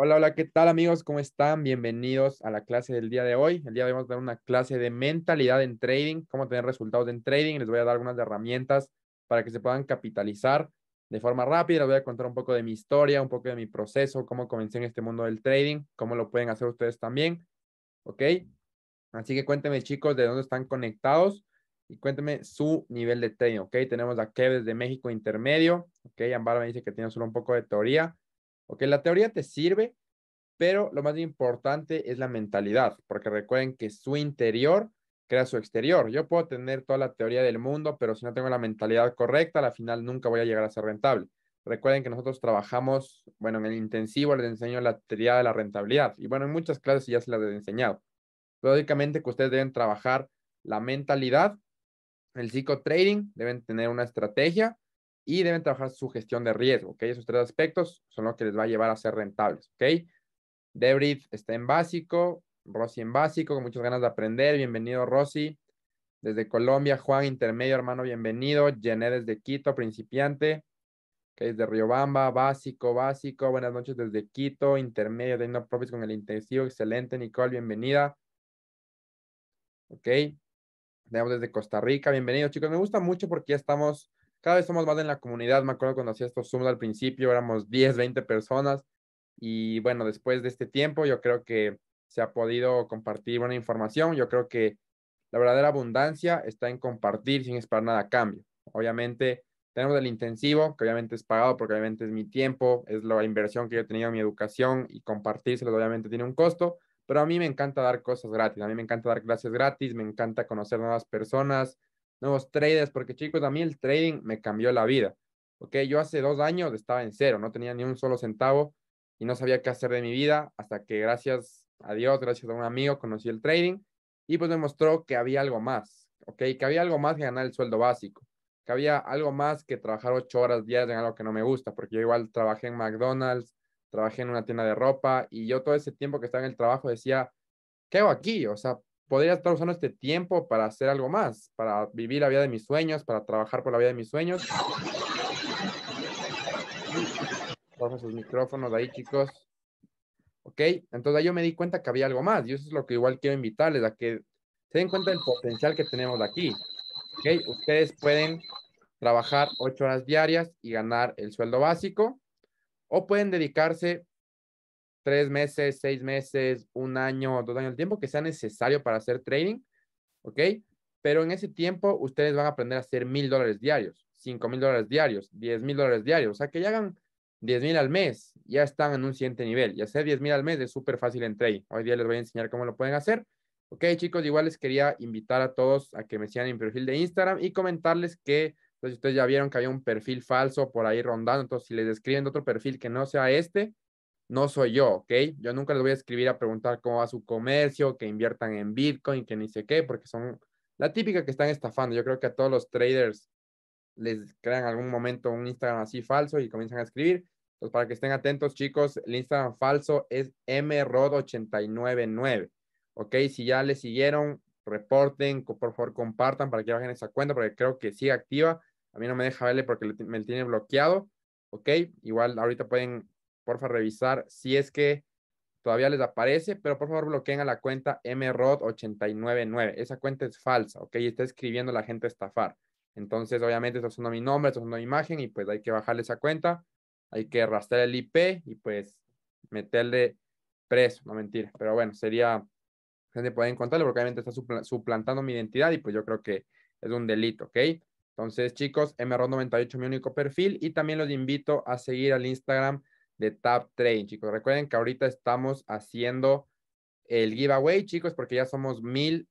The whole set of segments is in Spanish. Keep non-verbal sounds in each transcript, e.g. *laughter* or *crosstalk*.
Hola, hola, ¿qué tal amigos? ¿Cómo están? Bienvenidos a la clase del día de hoy. El día de hoy vamos a dar una clase de mentalidad en trading, cómo tener resultados en trading. Les voy a dar algunas herramientas para que se puedan capitalizar de forma rápida. Les voy a contar un poco de mi historia, un poco de mi proceso, cómo comencé en este mundo del trading, cómo lo pueden hacer ustedes también. ¿Ok? Así que cuéntenme chicos de dónde están conectados y cuéntenme su nivel de trading. ¿Ok? Tenemos a Kev desde México Intermedio. ¿Ok? Ambar me dice que tiene solo un poco de teoría. Ok, la teoría te sirve, pero lo más importante es la mentalidad, porque recuerden que su interior crea su exterior. Yo puedo tener toda la teoría del mundo, pero si no tengo la mentalidad correcta, a la final nunca voy a llegar a ser rentable. Recuerden que nosotros trabajamos, bueno, en el intensivo les enseño la teoría de la rentabilidad y bueno, en muchas clases ya se las he enseñado. Lógicamente que ustedes deben trabajar la mentalidad, el psicotrading, deben tener una estrategia y deben trabajar su gestión de riesgo, ¿ok? Esos tres aspectos son los que les va a llevar a ser rentables, ¿ok? Debrid está en básico, Rosy en básico, con muchas ganas de aprender, bienvenido Rosy. Desde Colombia, Juan, intermedio, hermano, bienvenido. Jené desde Quito, principiante. Que es de Riobamba, básico, básico. Buenas noches desde Quito, intermedio, de No Profits con el intensivo. Excelente, Nicole, bienvenida. Ok. Tenemos desde Costa Rica, bienvenido, chicos. Me gusta mucho porque ya estamos cada vez somos más en la comunidad. Me acuerdo cuando hacía estos Zooms al principio, éramos 10, 20 personas. Y bueno, después de este tiempo, yo creo que se ha podido compartir buena información. Yo creo que la verdadera abundancia está en compartir sin esperar nada a cambio. Obviamente, tenemos el intensivo, que obviamente es pagado porque obviamente es mi tiempo, es la inversión que yo he tenido en mi educación y compartírselo obviamente tiene un costo, pero a mí me encanta dar cosas gratis, a mí me encanta dar clases gratis, me encanta conocer nuevas personas, nuevos traders, porque chicos, a mí el trading me cambió la vida. ¿ok? Yo hace dos años estaba en cero, no tenía ni un solo centavo y no sabía qué hacer de mi vida hasta que gracias a Dios, gracias a un amigo, conocí el trading y pues me mostró que había algo más, ¿ok? Que había algo más que ganar el sueldo básico, que había algo más que trabajar ocho horas diarias en algo que no me gusta, porque yo igual trabajé en McDonald's, trabajé en una tienda de ropa y yo todo ese tiempo que estaba en el trabajo decía, ¿qué hago aquí? O sea, podría estar usando este tiempo para hacer algo más, para vivir la vida de mis sueños, para trabajar por la vida de mis sueños. Cogen sus micrófonos ahí, chicos. ¿Ok? Entonces ahí yo me di cuenta que había algo más y eso es lo que igual quiero invitarles a que se den cuenta del potencial que tenemos aquí. ¿Ok? Ustedes pueden trabajar ocho horas diarias y ganar el sueldo básico o pueden dedicarse tres meses, seis meses, un año, dos años, el tiempo que sea necesario para hacer trading, ¿ok? Pero en ese tiempo ustedes van a aprender a hacer mil dólares diarios, cinco mil dólares diarios, diez mil dólares diarios, o sea que ya hagan diez mil al mes, ya están en un siguiente nivel. Y hacer diez mil al mes es súper fácil en trade Hoy día les voy a enseñar cómo lo pueden hacer. Ok, chicos, igual les quería invitar a todos a que me sigan en mi perfil de Instagram y comentarles que, entonces pues, ustedes ya vieron que había un perfil falso por ahí rondando, entonces si les escriben otro perfil que no sea este, no soy yo, ¿ok? Yo nunca les voy a escribir a preguntar cómo va su comercio, que inviertan en Bitcoin, que ni sé qué, porque son la típica que están estafando. Yo creo que a todos los traders les crean algún momento un Instagram así falso y comienzan a escribir. Entonces, para que estén atentos, chicos, el Instagram falso es mrod899, ¿ok? Si ya le siguieron, reporten, por favor, compartan para que bajen esa cuenta, porque creo que sigue activa. A mí no me deja verle porque me tiene bloqueado, ¿ok? Igual ahorita pueden porfa revisar si es que todavía les aparece, pero por favor bloqueen a la cuenta mrod899. Esa cuenta es falsa, ¿ok? Está escribiendo la gente estafar. Entonces, obviamente, está usando mi nombre, está usando mi imagen y pues hay que bajarle esa cuenta, hay que rastrear el IP y pues meterle preso, no mentira. Pero bueno, sería, gente puede encontrarlo porque obviamente está suplantando mi identidad y pues yo creo que es un delito, ¿ok? Entonces, chicos, mrod98 mi único perfil y también los invito a seguir al Instagram de Tap Train, chicos. Recuerden que ahorita estamos haciendo el giveaway, chicos, porque ya somos mil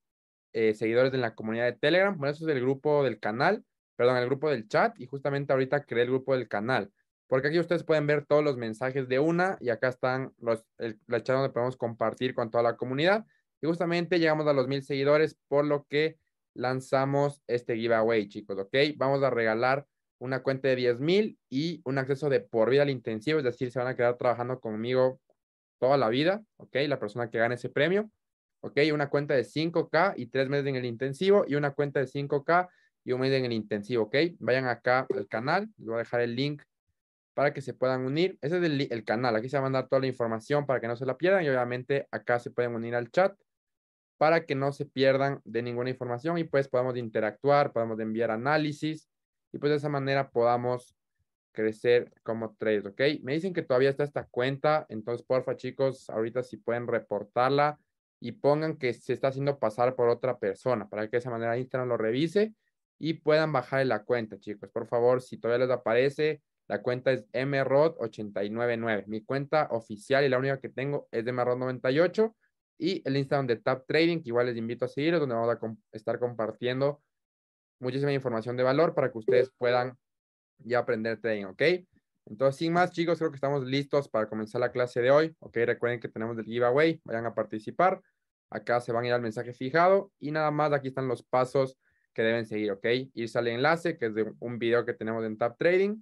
eh, seguidores en la comunidad de Telegram. Bueno, eso es el grupo del canal, perdón, el grupo del chat. Y justamente ahorita creé el grupo del canal. Porque aquí ustedes pueden ver todos los mensajes de una y acá están los, el, la chat donde podemos compartir con toda la comunidad. Y justamente llegamos a los mil seguidores, por lo que lanzamos este giveaway, chicos, ¿ok? Vamos a regalar una cuenta de 10 mil y un acceso de por vida al intensivo, es decir, se van a quedar trabajando conmigo toda la vida, ¿ok? La persona que gane ese premio, ¿ok? Una cuenta de 5K y tres meses en el intensivo y una cuenta de 5K y un mes en el intensivo, ¿ok? Vayan acá al canal, les voy a dejar el link para que se puedan unir. Ese es el, canal, aquí se va a mandar toda la información para que no se la pierdan y obviamente acá se pueden unir al chat para que no se pierdan de ninguna información y pues podemos interactuar, podemos enviar análisis, y pues de esa manera podamos crecer como traders, ¿ok? Me dicen que todavía está esta cuenta, entonces porfa chicos, ahorita si pueden reportarla y pongan que se está haciendo pasar por otra persona para que de esa manera Instagram lo revise y puedan bajar la cuenta, chicos. Por favor, si todavía les aparece, la cuenta es mrod899. Mi cuenta oficial y la única que tengo es de mrod98 y el Instagram de Tap Trading, que igual les invito a seguir, donde vamos a estar compartiendo muchísima información de valor para que ustedes puedan ya aprender trading, ¿ok? Entonces, sin más, chicos, creo que estamos listos para comenzar la clase de hoy, ¿ok? Recuerden que tenemos el giveaway, vayan a participar. Acá se van a ir al mensaje fijado y nada más aquí están los pasos que deben seguir, ¿ok? Irse al enlace, que es de un video que tenemos en Tap Trading,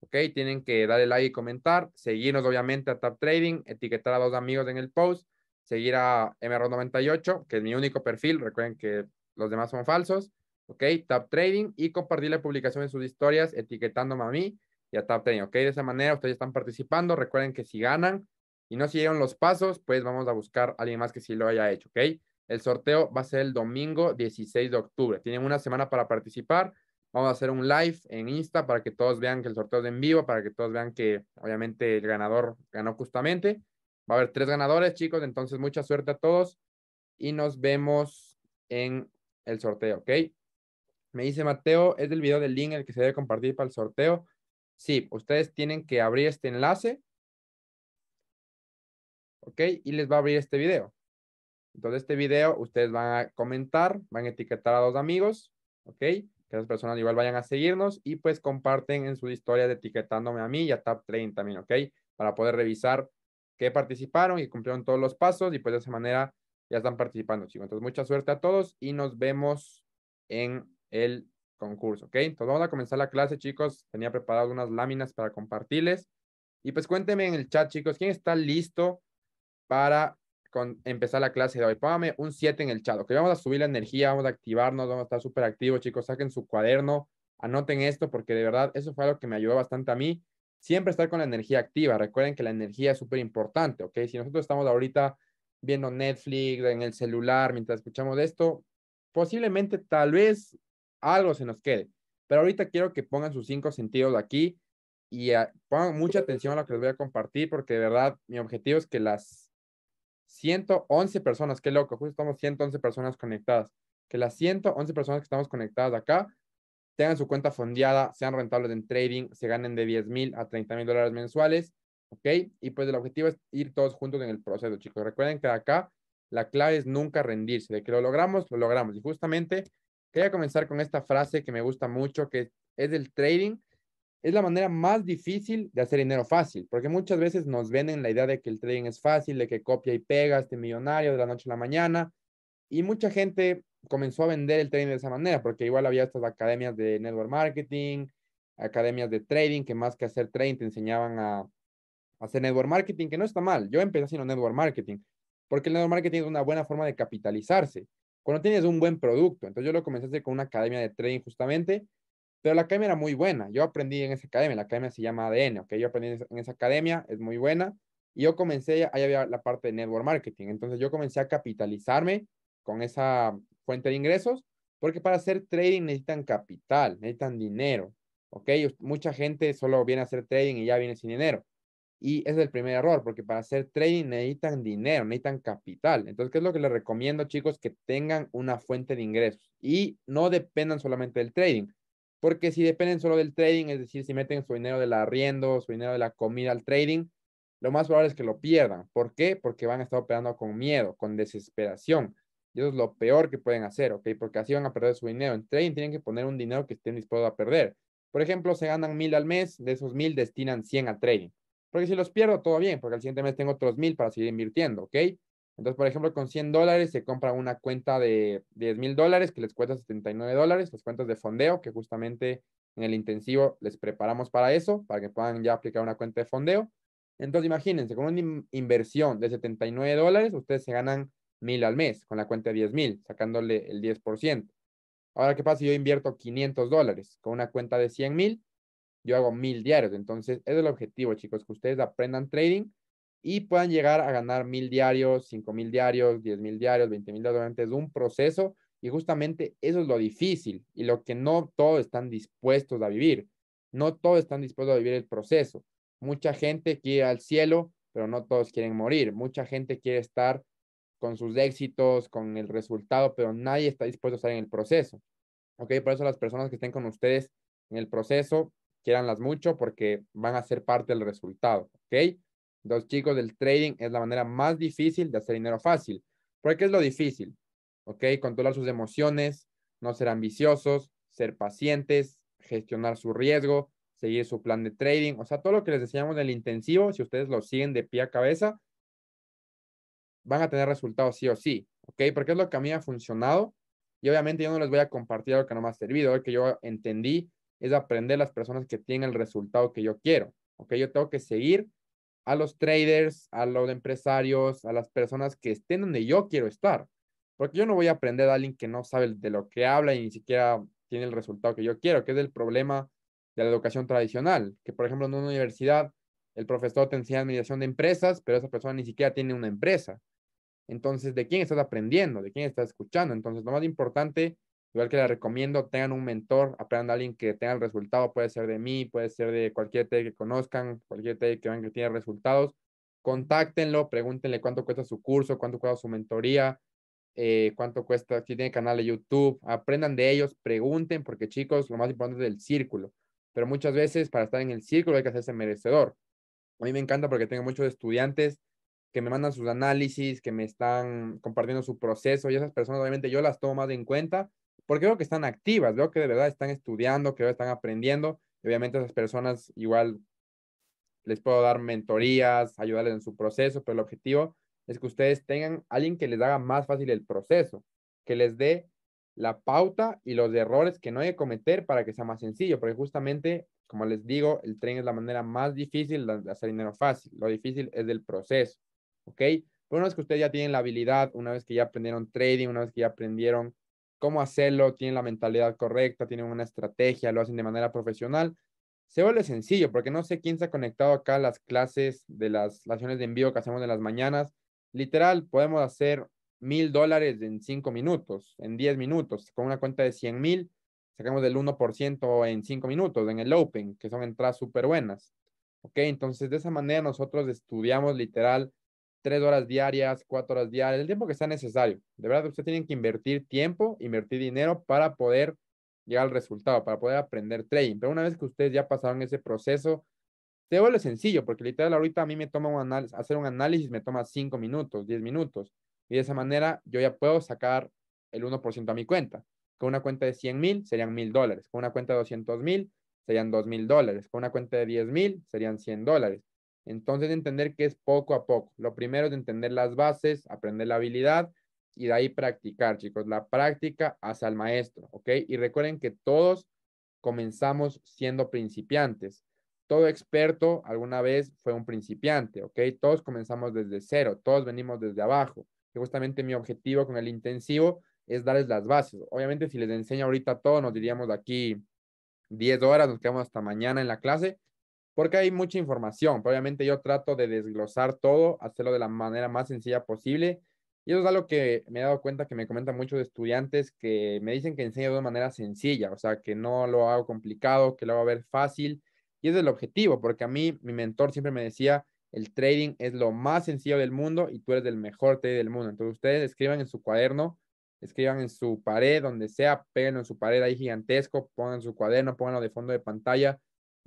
¿ok? Tienen que darle like y comentar, seguirnos obviamente a Tap Trading, etiquetar a dos amigos en el post, seguir a MR98, que es mi único perfil, recuerden que los demás son falsos, ¿ok? tap Trading y compartir la publicación en sus historias etiquetándome a mí y a tap Trading, ¿ok? De esa manera ustedes están participando. Recuerden que si ganan y no siguieron los pasos, pues vamos a buscar a alguien más que sí lo haya hecho, ¿ok? El sorteo va a ser el domingo 16 de octubre. Tienen una semana para participar. Vamos a hacer un live en Insta para que todos vean que el sorteo es en vivo, para que todos vean que obviamente el ganador ganó justamente. Va a haber tres ganadores, chicos. Entonces, mucha suerte a todos y nos vemos en el sorteo, ¿ok? Me dice Mateo, es del video del link el que se debe compartir para el sorteo. Sí, ustedes tienen que abrir este enlace. ¿Ok? Y les va a abrir este video. Entonces, este video ustedes van a comentar, van a etiquetar a dos amigos. ¿Ok? Que las personas igual vayan a seguirnos y pues comparten en historia de etiquetándome a mí y a tab también. ¿Ok? Para poder revisar que participaron y cumplieron todos los pasos y pues de esa manera ya están participando, chicos. Entonces, mucha suerte a todos y nos vemos en el concurso, ¿ok? Entonces vamos a comenzar la clase, chicos. Tenía preparado unas láminas para compartirles. Y pues cuéntenme en el chat, chicos, ¿quién está listo para con empezar la clase de hoy? Pónganme un 7 en el chat, ¿ok? Vamos a subir la energía, vamos a activarnos, vamos a estar súper activos, chicos. Saquen su cuaderno, anoten esto, porque de verdad eso fue algo que me ayudó bastante a mí. Siempre estar con la energía activa. Recuerden que la energía es súper importante, ¿ok? Si nosotros estamos ahorita viendo Netflix en el celular mientras escuchamos esto, posiblemente tal vez algo se nos quede. Pero ahorita quiero que pongan sus cinco sentidos aquí y ah, pongan mucha atención a lo que les voy a compartir porque de verdad mi objetivo es que las 111 personas, qué loco, justo estamos 111 personas conectadas, que las 111 personas que estamos conectadas acá tengan su cuenta fondeada, sean rentables en trading, se ganen de 10 mil a 30 mil dólares mensuales, ¿ok? Y pues el objetivo es ir todos juntos en el proceso, chicos. Recuerden que acá la clave es nunca rendirse, de que lo logramos, lo logramos. Y justamente Quería comenzar con esta frase que me gusta mucho, que es del trading. Es la manera más difícil de hacer dinero fácil, porque muchas veces nos venden la idea de que el trading es fácil, de que copia y pega este millonario de la noche a la mañana. Y mucha gente comenzó a vender el trading de esa manera, porque igual había estas academias de network marketing, academias de trading, que más que hacer trading te enseñaban a, hacer network marketing, que no está mal. Yo empecé haciendo network marketing, porque el network marketing es una buena forma de capitalizarse cuando tienes un buen producto. Entonces yo lo comencé a hacer con una academia de trading justamente, pero la academia era muy buena. Yo aprendí en esa academia, la academia se llama ADN, ¿ok? Yo aprendí en esa academia, es muy buena. Y yo comencé, ahí había la parte de network marketing. Entonces yo comencé a capitalizarme con esa fuente de ingresos, porque para hacer trading necesitan capital, necesitan dinero, ¿ok? Mucha gente solo viene a hacer trading y ya viene sin dinero. Y ese es el primer error, porque para hacer trading necesitan dinero, necesitan capital. Entonces, ¿qué es lo que les recomiendo, chicos? Que tengan una fuente de ingresos y no dependan solamente del trading. Porque si dependen solo del trading, es decir, si meten su dinero del arriendo, su dinero de la comida al trading, lo más probable es que lo pierdan. ¿Por qué? Porque van a estar operando con miedo, con desesperación. Y eso es lo peor que pueden hacer, ¿ok? Porque así van a perder su dinero. En trading tienen que poner un dinero que estén dispuestos a perder. Por ejemplo, se ganan mil al mes, de esos mil destinan 100 al trading. Porque si los pierdo, todo bien, porque al siguiente mes tengo otros mil para seguir invirtiendo, ¿ok? Entonces, por ejemplo, con 100 dólares se compra una cuenta de 10 mil dólares que les cuesta 79 dólares, las cuentas de fondeo, que justamente en el intensivo les preparamos para eso, para que puedan ya aplicar una cuenta de fondeo. Entonces, imagínense, con una inversión de 79 dólares, ustedes se ganan mil al mes con la cuenta de 10 mil, sacándole el 10%. Ahora, ¿qué pasa si yo invierto 500 dólares con una cuenta de 100 mil? Yo hago mil diarios. Entonces, ese es el objetivo, chicos, que ustedes aprendan trading y puedan llegar a ganar mil diarios, cinco mil diarios, diez mil diarios, veinte mil diarios durante un proceso. Y justamente eso es lo difícil y lo que no todos están dispuestos a vivir. No todos están dispuestos a vivir el proceso. Mucha gente quiere ir al cielo, pero no todos quieren morir. Mucha gente quiere estar con sus éxitos, con el resultado, pero nadie está dispuesto a estar en el proceso. ¿Ok? Por eso las personas que estén con ustedes en el proceso Quieranlas mucho porque van a ser parte del resultado, ¿ok? Los chicos, del trading es la manera más difícil de hacer dinero fácil. ¿Por qué es lo difícil? ¿Ok? Controlar sus emociones, no ser ambiciosos, ser pacientes, gestionar su riesgo, seguir su plan de trading. O sea, todo lo que les enseñamos en el intensivo, si ustedes lo siguen de pie a cabeza, van a tener resultados sí o sí. ¿Ok? Porque es lo que a mí ha funcionado. Y obviamente yo no les voy a compartir lo que no me ha servido, lo ¿eh? que yo entendí es aprender las personas que tienen el resultado que yo quiero. ¿Ok? Yo tengo que seguir a los traders, a los empresarios, a las personas que estén donde yo quiero estar. Porque yo no voy a aprender a alguien que no sabe de lo que habla y ni siquiera tiene el resultado que yo quiero, que es el problema de la educación tradicional. Que, por ejemplo, en una universidad, el profesor te enseña administración de empresas, pero esa persona ni siquiera tiene una empresa. Entonces, ¿de quién estás aprendiendo? ¿De quién estás escuchando? Entonces, lo más importante Igual que les recomiendo, tengan un mentor, aprendan a alguien que tenga el resultado, puede ser de mí, puede ser de cualquier TED que conozcan, cualquier TED que vean que tiene resultados. Contáctenlo, pregúntenle cuánto cuesta su curso, cuánto cuesta su mentoría, eh, cuánto cuesta, si tiene canal de YouTube, aprendan de ellos, pregunten, porque chicos, lo más importante es el círculo. Pero muchas veces para estar en el círculo hay que hacerse merecedor. A mí me encanta porque tengo muchos estudiantes que me mandan sus análisis, que me están compartiendo su proceso y esas personas obviamente yo las tomo más en cuenta porque veo que están activas, veo que de verdad están estudiando, que están aprendiendo. Obviamente obviamente esas personas igual les puedo dar mentorías, ayudarles en su proceso, pero el objetivo es que ustedes tengan alguien que les haga más fácil el proceso, que les dé la pauta y los errores que no hay que cometer para que sea más sencillo, porque justamente, como les digo, el tren es la manera más difícil de hacer dinero fácil, lo difícil es el proceso, ¿ok? Pero una vez que ustedes ya tienen la habilidad, una vez que ya aprendieron trading, una vez que ya aprendieron cómo hacerlo, tienen la mentalidad correcta, tienen una estrategia, lo hacen de manera profesional, se vuelve sencillo, porque no sé quién se ha conectado acá a las clases de las acciones de envío que hacemos en las mañanas. Literal, podemos hacer mil dólares en cinco minutos, en diez minutos, con una cuenta de cien mil, sacamos del 1% en cinco minutos, en el Open, que son entradas súper buenas. ¿Ok? Entonces, de esa manera nosotros estudiamos literal tres horas diarias, cuatro horas diarias, el tiempo que sea necesario. De verdad, ustedes tienen que invertir tiempo, invertir dinero para poder llegar al resultado, para poder aprender trading. Pero una vez que ustedes ya pasaron ese proceso, se vuelve sencillo, porque literal ahorita a mí me toma un análisis, hacer un análisis me toma cinco minutos, diez minutos. Y de esa manera yo ya puedo sacar el 1% a mi cuenta. Con una cuenta de 100 mil serían mil dólares. Con una cuenta de 200 mil serían dos mil dólares. Con una cuenta de 10 mil serían 100 dólares. Entonces, entender que es poco a poco. Lo primero es entender las bases, aprender la habilidad y de ahí practicar, chicos. La práctica hace al maestro, ¿ok? Y recuerden que todos comenzamos siendo principiantes. Todo experto alguna vez fue un principiante, ¿ok? Todos comenzamos desde cero, todos venimos desde abajo. Y justamente mi objetivo con el intensivo es darles las bases. Obviamente, si les enseño ahorita todo, nos diríamos de aquí 10 horas, nos quedamos hasta mañana en la clase, porque hay mucha información. obviamente yo trato de desglosar todo, hacerlo de la manera más sencilla posible. Y eso es algo que me he dado cuenta que me comentan muchos estudiantes que me dicen que enseño de manera sencilla, o sea, que no lo hago complicado, que lo hago ver fácil. Y ese es el objetivo, porque a mí mi mentor siempre me decía, el trading es lo más sencillo del mundo y tú eres el mejor trader del mundo. Entonces ustedes escriban en su cuaderno, escriban en su pared, donde sea, peguen en su pared ahí gigantesco, pongan su cuaderno, pónganlo de fondo de pantalla,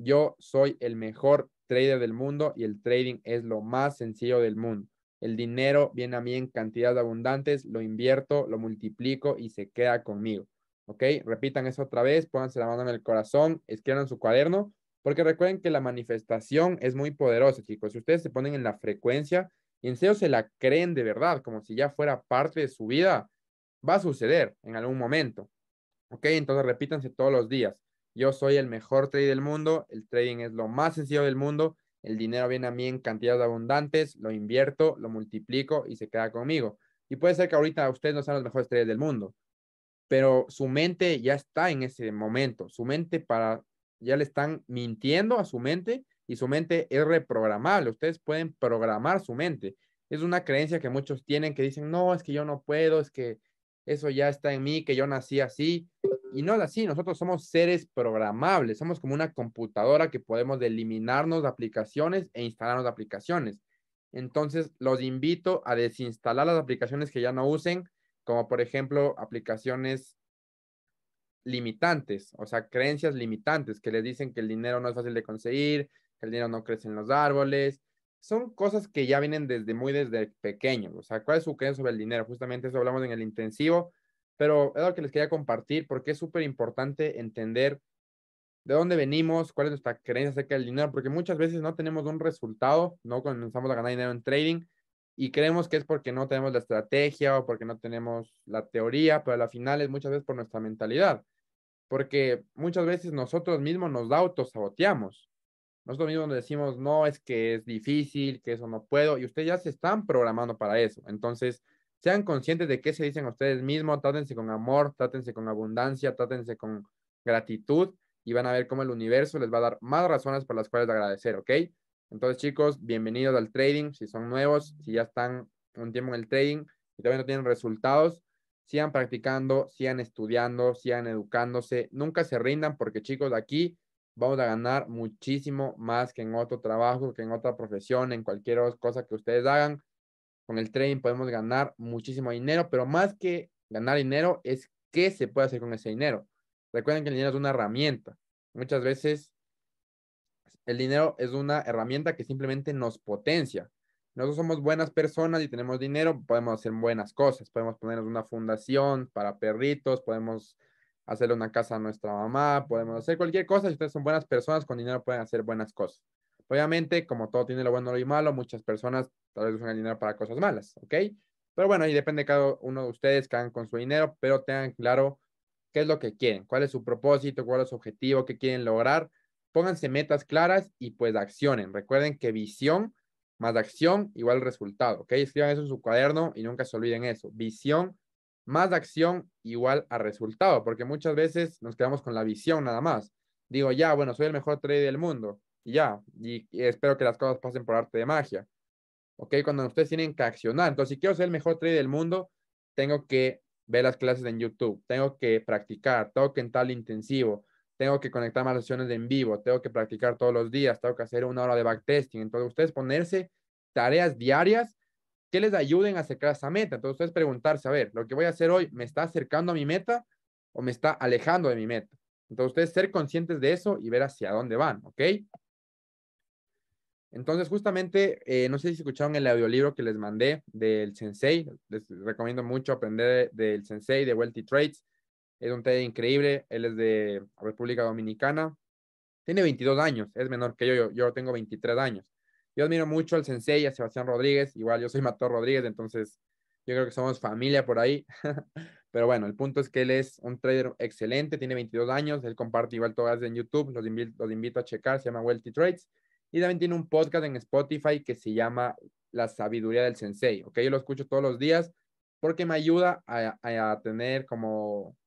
yo soy el mejor trader del mundo y el trading es lo más sencillo del mundo. El dinero viene a mí en cantidades abundantes, lo invierto, lo multiplico y se queda conmigo. ¿Ok? Repitan eso otra vez, pónganse la mano en el corazón, escriban en su cuaderno, porque recuerden que la manifestación es muy poderosa, chicos. Si ustedes se ponen en la frecuencia y en serio se la creen de verdad, como si ya fuera parte de su vida, va a suceder en algún momento. ¿Ok? Entonces repítanse todos los días yo soy el mejor trader del mundo, el trading es lo más sencillo del mundo, el dinero viene a mí en cantidades abundantes, lo invierto, lo multiplico y se queda conmigo. Y puede ser que ahorita ustedes no sean los mejores traders del mundo, pero su mente ya está en ese momento, su mente para, ya le están mintiendo a su mente y su mente es reprogramable, ustedes pueden programar su mente. Es una creencia que muchos tienen que dicen, no, es que yo no puedo, es que eso ya está en mí, que yo nací así. Y no así, nosotros somos seres programables, somos como una computadora que podemos eliminarnos de aplicaciones e instalarnos de aplicaciones. Entonces, los invito a desinstalar las aplicaciones que ya no usen, como por ejemplo aplicaciones limitantes, o sea, creencias limitantes que les dicen que el dinero no es fácil de conseguir, que el dinero no crece en los árboles, son cosas que ya vienen desde muy desde pequeños. O sea, ¿cuál es su creencia sobre el dinero? Justamente eso hablamos en el intensivo, pero es lo que les quería compartir porque es súper importante entender de dónde venimos, cuál es nuestra creencia acerca del dinero, porque muchas veces no tenemos un resultado, no comenzamos a ganar dinero en trading y creemos que es porque no tenemos la estrategia o porque no tenemos la teoría, pero al final es muchas veces por nuestra mentalidad, porque muchas veces nosotros mismos nos autosaboteamos nosotros mismos decimos, no, es que es difícil, que eso no puedo, y ustedes ya se están programando para eso. Entonces, sean conscientes de qué se dicen a ustedes mismos, trátense con amor, trátense con abundancia, trátense con gratitud, y van a ver cómo el universo les va a dar más razones para las cuales agradecer, ¿ok? Entonces, chicos, bienvenidos al trading. Si son nuevos, si ya están un tiempo en el trading y todavía no tienen resultados, sigan practicando, sigan estudiando, sigan educándose, nunca se rindan porque chicos, aquí vamos a ganar muchísimo más que en otro trabajo, que en otra profesión, en cualquier cosa que ustedes hagan. Con el trading podemos ganar muchísimo dinero, pero más que ganar dinero es qué se puede hacer con ese dinero. Recuerden que el dinero es una herramienta. Muchas veces el dinero es una herramienta que simplemente nos potencia. Nosotros somos buenas personas y tenemos dinero, podemos hacer buenas cosas. Podemos ponernos una fundación para perritos, podemos hacerle una casa a nuestra mamá, podemos hacer cualquier cosa. Si ustedes son buenas personas, con dinero pueden hacer buenas cosas. Obviamente, como todo tiene lo bueno y lo malo, muchas personas tal vez usan el dinero para cosas malas, ¿ok? Pero bueno, ahí depende cada uno de ustedes que hagan con su dinero, pero tengan claro qué es lo que quieren, cuál es su propósito, cuál es su objetivo, qué quieren lograr. Pónganse metas claras y pues accionen. Recuerden que visión más acción igual resultado, ¿ok? Escriban eso en su cuaderno y nunca se olviden eso. Visión más acción igual a resultado, porque muchas veces nos quedamos con la visión nada más. Digo, ya, bueno, soy el mejor trader del mundo, ya, y, espero que las cosas pasen por arte de magia. ¿Ok? Cuando ustedes tienen que accionar. Entonces, si quiero ser el mejor trader del mundo, tengo que ver las clases en YouTube, tengo que practicar, tengo que entrar al intensivo, tengo que conectar más sesiones en vivo, tengo que practicar todos los días, tengo que hacer una hora de backtesting. Entonces, ustedes ponerse tareas diarias que les ayuden a acercar esa meta. Entonces, es preguntarse, a ver, lo que voy a hacer hoy, ¿me está acercando a mi meta o me está alejando de mi meta? Entonces, ustedes ser conscientes de eso y ver hacia dónde van, ¿ok? Entonces, justamente, eh, no sé si escucharon el audiolibro que les mandé del Sensei. Les recomiendo mucho aprender del Sensei, de Wealthy Trades. Es un TED increíble. Él es de República Dominicana. Tiene 22 años, es menor que Yo, yo tengo 23 años. Yo admiro mucho al Sensei, a Sebastián Rodríguez, igual yo soy Mator Rodríguez, entonces yo creo que somos familia por ahí. *laughs* Pero bueno, el punto es que él es un trader excelente, tiene 22 años, él comparte igual todas en YouTube, los invito, a checar, se llama Wealthy Trades. Y también tiene un podcast en Spotify que se llama La Sabiduría del Sensei, ¿ok? Yo lo escucho todos los días porque me ayuda a tener como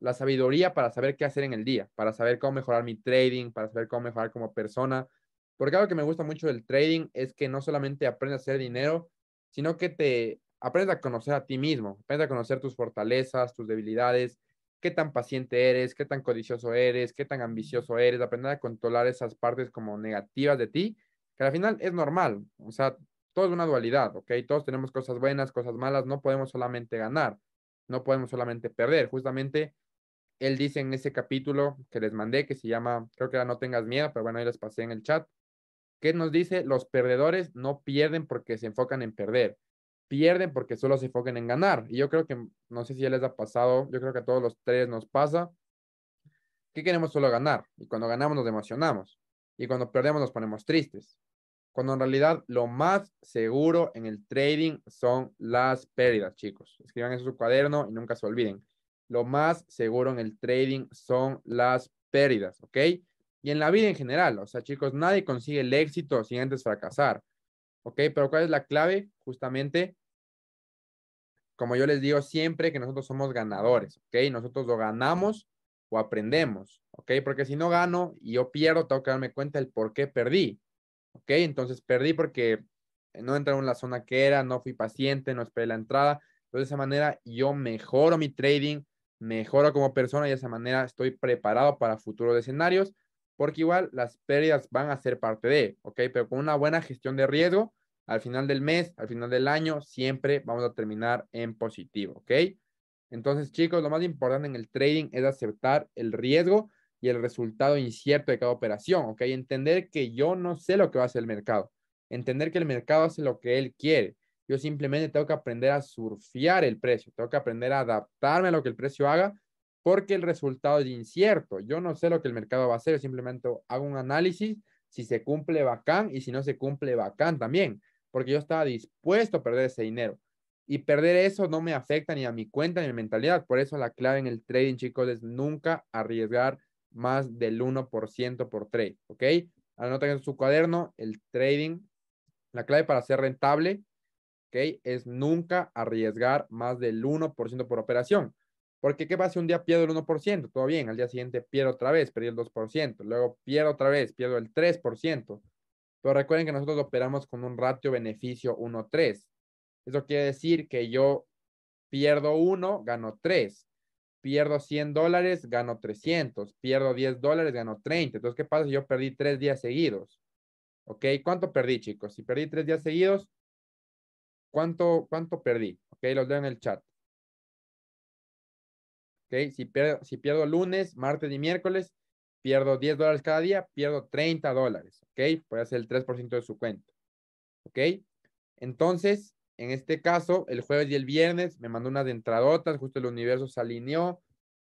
la sabiduría para saber qué hacer en el día, para saber cómo mejorar mi trading, para saber cómo mejorar como persona, porque algo que me gusta mucho del trading es que no solamente aprendes a hacer dinero, sino que te aprendes a conocer a ti mismo, aprendes a conocer tus fortalezas, tus debilidades, qué tan paciente eres, qué tan codicioso eres, qué tan ambicioso eres, aprender a controlar esas partes como negativas de ti, que al final es normal, o sea, todo es una dualidad, ¿ok? Todos tenemos cosas buenas, cosas malas, no podemos solamente ganar, no podemos solamente perder, justamente él dice en ese capítulo que les mandé, que se llama, creo que era No tengas miedo, pero bueno, ahí les pasé en el chat, ¿Qué nos dice? Los perdedores no pierden porque se enfocan en perder, pierden porque solo se enfocan en ganar. Y yo creo que, no sé si ya les ha pasado, yo creo que a todos los tres nos pasa, que queremos solo ganar. Y cuando ganamos nos emocionamos. Y cuando perdemos nos ponemos tristes. Cuando en realidad lo más seguro en el trading son las pérdidas, chicos. Escriban eso en su cuaderno y nunca se olviden. Lo más seguro en el trading son las pérdidas, ¿ok? Y en la vida en general, o sea, chicos, nadie consigue el éxito sin antes fracasar. ¿Ok? Pero ¿cuál es la clave? Justamente, como yo les digo siempre, que nosotros somos ganadores. ¿Ok? Nosotros lo ganamos o aprendemos, ¿ok? Porque si no gano y yo pierdo, tengo que darme cuenta del por qué perdí, ¿ok? Entonces perdí porque no entré en la zona que era, no fui paciente, no esperé la entrada. Entonces de esa manera yo mejoro mi trading, mejoro como persona y de esa manera estoy preparado para futuros escenarios porque igual las pérdidas van a ser parte de, ¿ok? Pero con una buena gestión de riesgo, al final del mes, al final del año, siempre vamos a terminar en positivo, ¿ok? Entonces, chicos, lo más importante en el trading es aceptar el riesgo y el resultado incierto de cada operación, ¿ok? Entender que yo no sé lo que va a hacer el mercado. Entender que el mercado hace lo que él quiere. Yo simplemente tengo que aprender a surfear el precio, tengo que aprender a adaptarme a lo que el precio haga porque el resultado es incierto. Yo no sé lo que el mercado va a hacer, yo simplemente hago un análisis, si se cumple bacán y si no se cumple bacán también, porque yo estaba dispuesto a perder ese dinero. Y perder eso no me afecta ni a mi cuenta ni a mi mentalidad. Por eso la clave en el trading, chicos, es nunca arriesgar más del 1% por trade, ¿ok? Anota en su cuaderno el trading. La clave para ser rentable, ¿ok? Es nunca arriesgar más del 1% por operación. Porque ¿qué pasa si un día pierdo el 1%? Todo bien, al día siguiente pierdo otra vez, perdí el 2%, luego pierdo otra vez, pierdo el 3%. Pero recuerden que nosotros operamos con un ratio beneficio 1-3. Eso quiere decir que yo pierdo 1, gano 3. Pierdo 100 dólares, gano 300. Pierdo 10 dólares, gano 30. Entonces, ¿qué pasa si yo perdí 3 días seguidos? ¿Ok? ¿Cuánto perdí, chicos? Si perdí 3 días seguidos, ¿cuánto, cuánto perdí? Ok, los leo en el chat. Si pierdo, lunes, martes y miércoles, pierdo 10 dólares cada día, pierdo 30 dólares, Puede ser el 3% de su cuenta, Entonces, en este caso, el jueves y el viernes me mandó unas entradotas, justo el universo se alineó,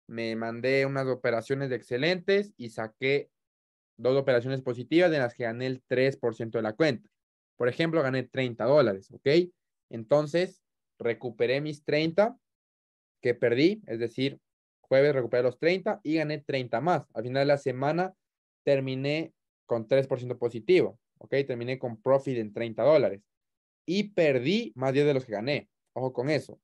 me mandé unas operaciones excelentes y saqué dos operaciones positivas de las que gané el 3% de la cuenta. Por ejemplo, gané 30 dólares, Entonces, recuperé mis 30 que perdí, es decir, jueves recuperé los 30 y gané 30 más. Al final de la semana terminé con 3% positivo, ¿ok? Terminé con profit en 30 dólares y perdí más 10 de los que gané. Ojo con eso.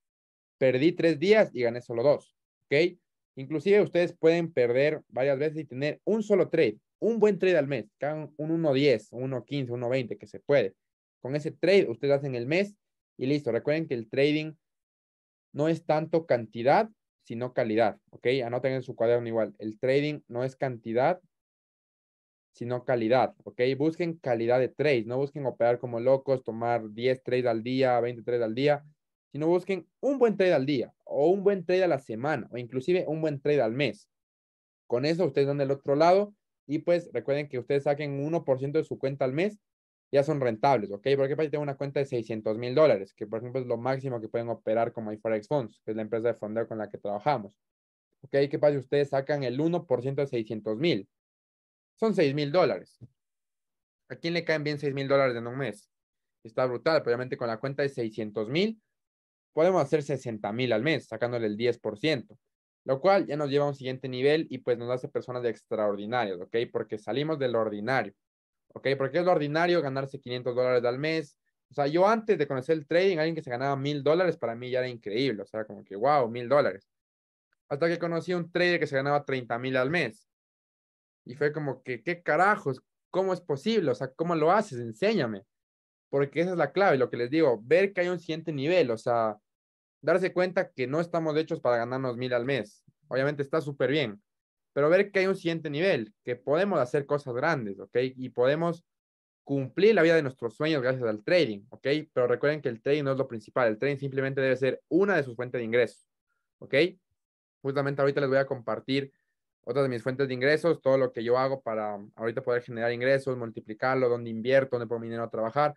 Perdí 3 días y gané solo 2, ¿ok? Inclusive ustedes pueden perder varias veces y tener un solo trade, un buen trade al mes, hagan un 1.10, 1.15, 1.20, que se puede. Con ese trade ustedes hacen el mes y listo. Recuerden que el trading no es tanto cantidad sino calidad, ¿ok? Anoten en su cuaderno igual, el trading no es cantidad, sino calidad, ¿ok? Busquen calidad de trades, no busquen operar como locos, tomar 10 trades al día, 20 trades al día, sino busquen un buen trade al día o un buen trade a la semana o inclusive un buen trade al mes. Con eso ustedes van del otro lado y pues recuerden que ustedes saquen un 1% de su cuenta al mes ya son rentables, ¿ok? Porque si tengo una cuenta de 600 mil dólares, que por ejemplo es lo máximo que pueden operar como iForex Funds, que es la empresa de fondeo con la que trabajamos. ¿Ok? ¿Qué pasa si ustedes sacan el 1% de 600 mil? Son 6 mil dólares. ¿A quién le caen bien 6 mil dólares en un mes? Está brutal, obviamente con la cuenta de 600 mil podemos hacer 60 mil al mes, sacándole el 10%, lo cual ya nos lleva a un siguiente nivel y pues nos hace personas extraordinarias, ¿ok? Porque salimos del ordinario. ¿ok? Porque es lo ordinario ganarse 500 dólares al mes. O sea, yo antes de conocer el trading, alguien que se ganaba mil dólares, para mí ya era increíble, o sea, como que, wow, mil dólares. Hasta que conocí a un trader que se ganaba 30 mil al mes. Y fue como que, ¿qué carajos? ¿Cómo es posible? O sea, ¿cómo lo haces? Enséñame. Porque esa es la clave, lo que les digo, ver que hay un siguiente nivel, o sea, darse cuenta que no estamos hechos para ganarnos mil al mes. Obviamente está súper bien, pero ver que hay un siguiente nivel, que podemos hacer cosas grandes, ¿ok? Y podemos cumplir la vida de nuestros sueños gracias al trading, ¿ok? Pero recuerden que el trading no es lo principal, el trading simplemente debe ser una de sus fuentes de ingresos, ¿ok? Justamente ahorita les voy a compartir otras de mis fuentes de ingresos, todo lo que yo hago para um, ahorita poder generar ingresos, multiplicarlo, dónde invierto, dónde pongo mi dinero a trabajar,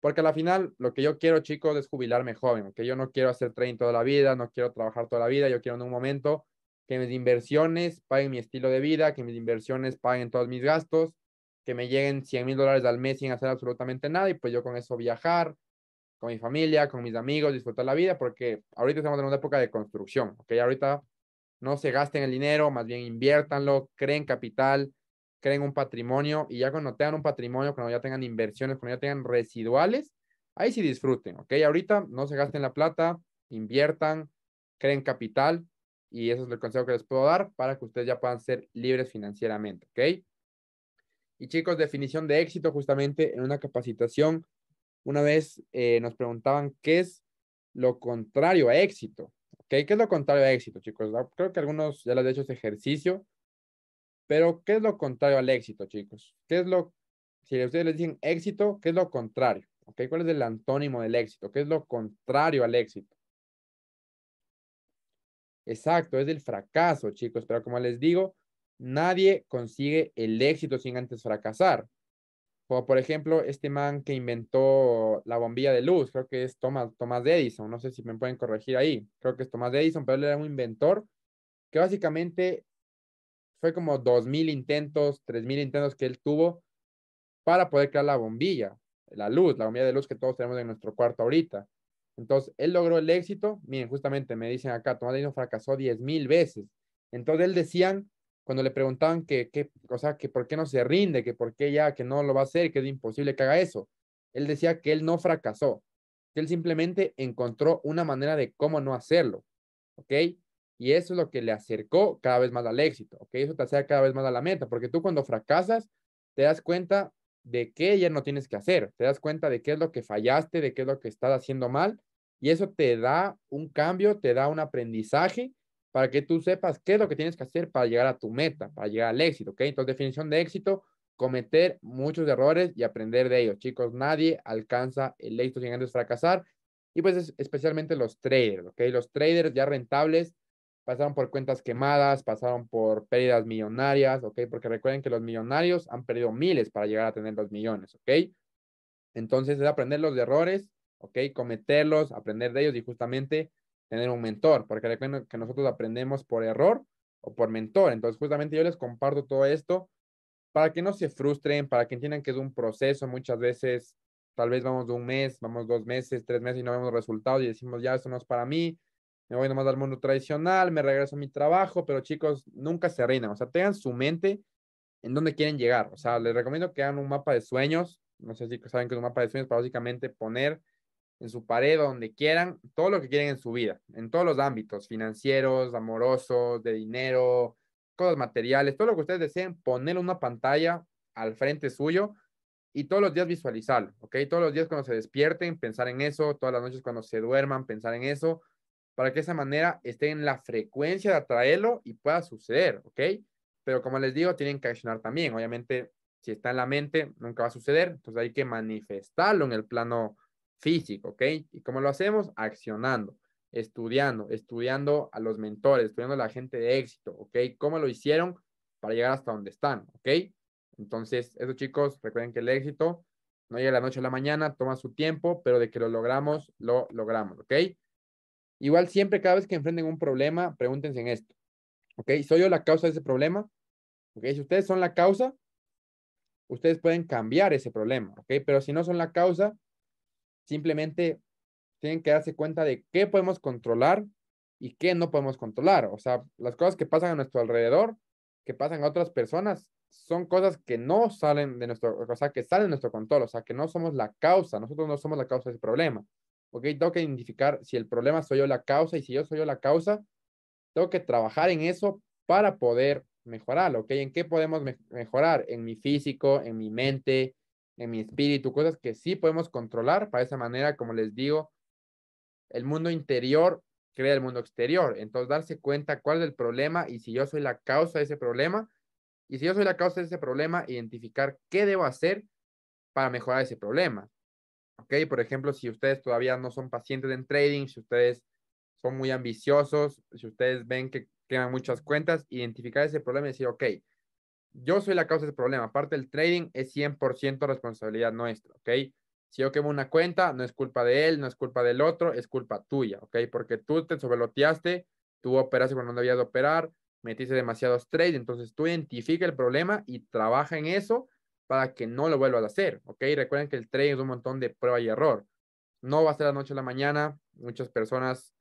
porque a la final lo que yo quiero, chicos, es jubilarme joven, que ¿ok? yo no quiero hacer trading toda la vida, no quiero trabajar toda la vida, yo quiero en un momento que mis inversiones paguen mi estilo de vida, que mis inversiones paguen todos mis gastos, que me lleguen 100 mil dólares al mes sin hacer absolutamente nada y pues yo con eso viajar con mi familia, con mis amigos, disfrutar la vida, porque ahorita estamos en una época de construcción, ¿ok? Ahorita no se gasten el dinero, más bien inviértanlo, creen capital, creen un patrimonio y ya cuando tengan un patrimonio, cuando ya tengan inversiones, cuando ya tengan residuales, ahí sí disfruten, ¿ok? Ahorita no se gasten la plata, inviertan, creen capital y eso es el consejo que les puedo dar para que ustedes ya puedan ser libres financieramente, ¿ok? Y chicos, definición de éxito justamente en una capacitación. Una vez eh, nos preguntaban qué es lo contrario a éxito, ¿ok? ¿Qué es lo contrario a éxito, chicos? Ah, creo que algunos ya les he hecho ese ejercicio, pero ¿qué es lo contrario al éxito, chicos? ¿Qué es lo, si ustedes les dicen éxito, qué es lo contrario? ¿Ok? ¿Cuál es el antónimo del éxito? ¿Qué es lo contrario al éxito? Exacto, es el fracaso, chicos, pero como les digo, nadie consigue el éxito sin antes fracasar. Como por ejemplo, este man que inventó la bombilla de luz, creo que es Thomas, Thomas Edison, no sé si me pueden corregir ahí, creo que es Thomas Edison, pero él era un inventor que básicamente fue como 2.000 intentos, 3.000 intentos que él tuvo para poder crear la bombilla, la luz, la bombilla de luz que todos tenemos en nuestro cuarto ahorita. Entonces, él logró el éxito. Miren, justamente me dicen acá, Tomás fracasó 10 mil veces. Entonces, él decían, cuando le preguntaban que, que, o sea, que por qué no se rinde, que por qué ya, que no lo va a hacer, que es imposible que haga eso. Él decía que él no fracasó, que él simplemente encontró una manera de cómo no hacerlo. ¿Ok? Y eso es lo que le acercó cada vez más al éxito. ¿Ok? Eso te acerca cada vez más a la meta, porque tú cuando fracasas, te das cuenta de qué ya no tienes que hacer, te das cuenta de qué es lo que fallaste, de qué es lo que estás haciendo mal, y eso te da un cambio, te da un aprendizaje para que tú sepas qué es lo que tienes que hacer para llegar a tu meta, para llegar al éxito, ¿ok? Entonces, definición de éxito, cometer muchos errores y aprender de ellos. Chicos, nadie alcanza el éxito sin antes fracasar. Y pues especialmente los traders, ¿ok? Los traders ya rentables pasaron por cuentas quemadas, pasaron por pérdidas millonarias, ¿ok? Porque recuerden que los millonarios han perdido miles para llegar a tener los millones, ¿ok? Entonces es aprender los errores, ¿ok? Cometerlos, aprender de ellos y justamente tener un mentor, porque recuerden que nosotros aprendemos por error o por mentor. Entonces justamente yo les comparto todo esto para que no se frustren, para que entiendan que es un proceso. Muchas veces, tal vez vamos de un mes, vamos dos meses, tres meses y no vemos resultados y decimos, ya, eso no es para mí, me voy nomás al mundo tradicional, me regreso a mi trabajo, pero chicos, nunca se rindan, o sea, tengan su mente en dónde quieren llegar, o sea, les recomiendo que hagan un mapa de sueños, no sé si saben que es un mapa de sueños, para básicamente poner en su pared o donde quieran todo lo que quieren en su vida, en todos los ámbitos, financieros, amorosos, de dinero, cosas materiales, todo lo que ustedes deseen, poner una pantalla al frente suyo y todos los días visualizarlo, ¿ok? Todos los días cuando se despierten, pensar en eso, todas las noches cuando se duerman, pensar en eso para que esa manera esté en la frecuencia de atraerlo y pueda suceder, ¿ok? Pero como les digo, tienen que accionar también. Obviamente, si está en la mente, nunca va a suceder. Entonces hay que manifestarlo en el plano físico, ¿ok? ¿Y cómo lo hacemos? Accionando, estudiando, estudiando a los mentores, estudiando a la gente de éxito, ¿ok? ¿Cómo lo hicieron para llegar hasta donde están, ¿ok? Entonces, eso chicos, recuerden que el éxito no llega de la noche a la mañana, toma su tiempo, pero de que lo logramos, lo logramos, ¿ok? Igual siempre, cada vez que enfrenten un problema, pregúntense en esto. ¿Ok? ¿Soy yo la causa de ese problema? ¿Ok? Si ustedes son la causa, ustedes pueden cambiar ese problema. ¿Ok? Pero si no son la causa, simplemente tienen que darse cuenta de qué podemos controlar y qué no podemos controlar. O sea, las cosas que pasan a nuestro alrededor, que pasan a otras personas, son cosas que no salen de nuestro, o que salen de nuestro control, o sea, que no somos la causa, nosotros no somos la causa de ese problema. ¿ok? Tengo que identificar si el problema soy yo la causa y si yo soy yo la causa, tengo que trabajar en eso para poder mejorarlo, ¿ok? ¿En qué podemos mejorar? En mi físico, en mi mente, en mi espíritu, cosas que sí podemos controlar. Para esa manera, como les digo, el mundo interior crea el mundo exterior. Entonces, darse cuenta cuál es el problema y si yo soy la causa de ese problema. Y si yo soy la causa de ese problema, identificar qué debo hacer para mejorar ese problema. ¿ok? Por ejemplo, si ustedes todavía no son pacientes en trading, si ustedes son muy ambiciosos, si ustedes ven que queman muchas cuentas, identificar ese problema y decir, ok, yo soy la causa del problema. Aparte, del trading es 100% responsabilidad nuestra, ¿ok? Si yo quemo una cuenta, no es culpa de él, no es culpa del otro, es culpa tuya, ¿ok? Porque tú te sobreloteaste, tú operaste cuando no debías de operar, metiste demasiados trades, entonces tú identifica el problema y trabaja en eso para que no lo vuelvas a hacer, ¿ok? Recuerden que el trading es un montón de prueba y error. No va a ser la noche a la mañana. Muchas personas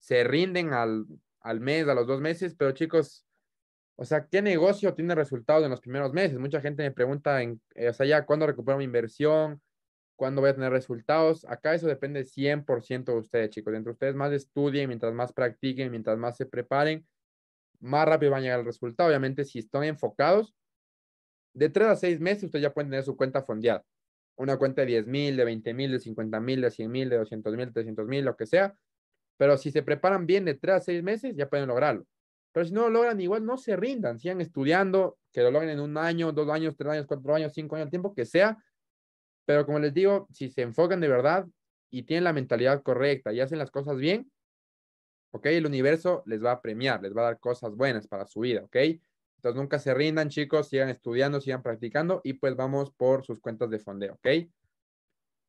se rinden al, al mes, a los dos meses, pero chicos, o sea, ¿qué negocio tiene resultados en los primeros meses? Mucha gente me pregunta, eh, o sea, ya, ¿cuándo recupero mi inversión? ¿Cuándo voy a tener resultados? Acá eso depende 100% de ustedes, chicos. Entre ustedes más estudien, mientras más practiquen, mientras más se preparen, más rápido van a llegar al resultado. Obviamente, si están enfocados, de tres a seis meses usted ya pueden tener su cuenta fondeada. Una cuenta de 10 mil, de 20 mil, de 50 mil, de 100 mil, de 200 mil, de 300 mil, lo que sea. Pero si se preparan bien de tres a seis meses, ya pueden lograrlo. Pero si no lo logran, igual no se rindan, sigan estudiando, que lo logren en un año, dos años, tres años, cuatro años, cinco años, el tiempo que sea. Pero como les digo, si se enfocan de verdad y tienen la mentalidad correcta y hacen las cosas bien, ¿ok? El universo les va a premiar, les va a dar cosas buenas para su vida, ¿ok? nunca se rindan, chicos, sigan estudiando, sigan practicando y pues vamos por sus cuentas de fondeo, ¿ok?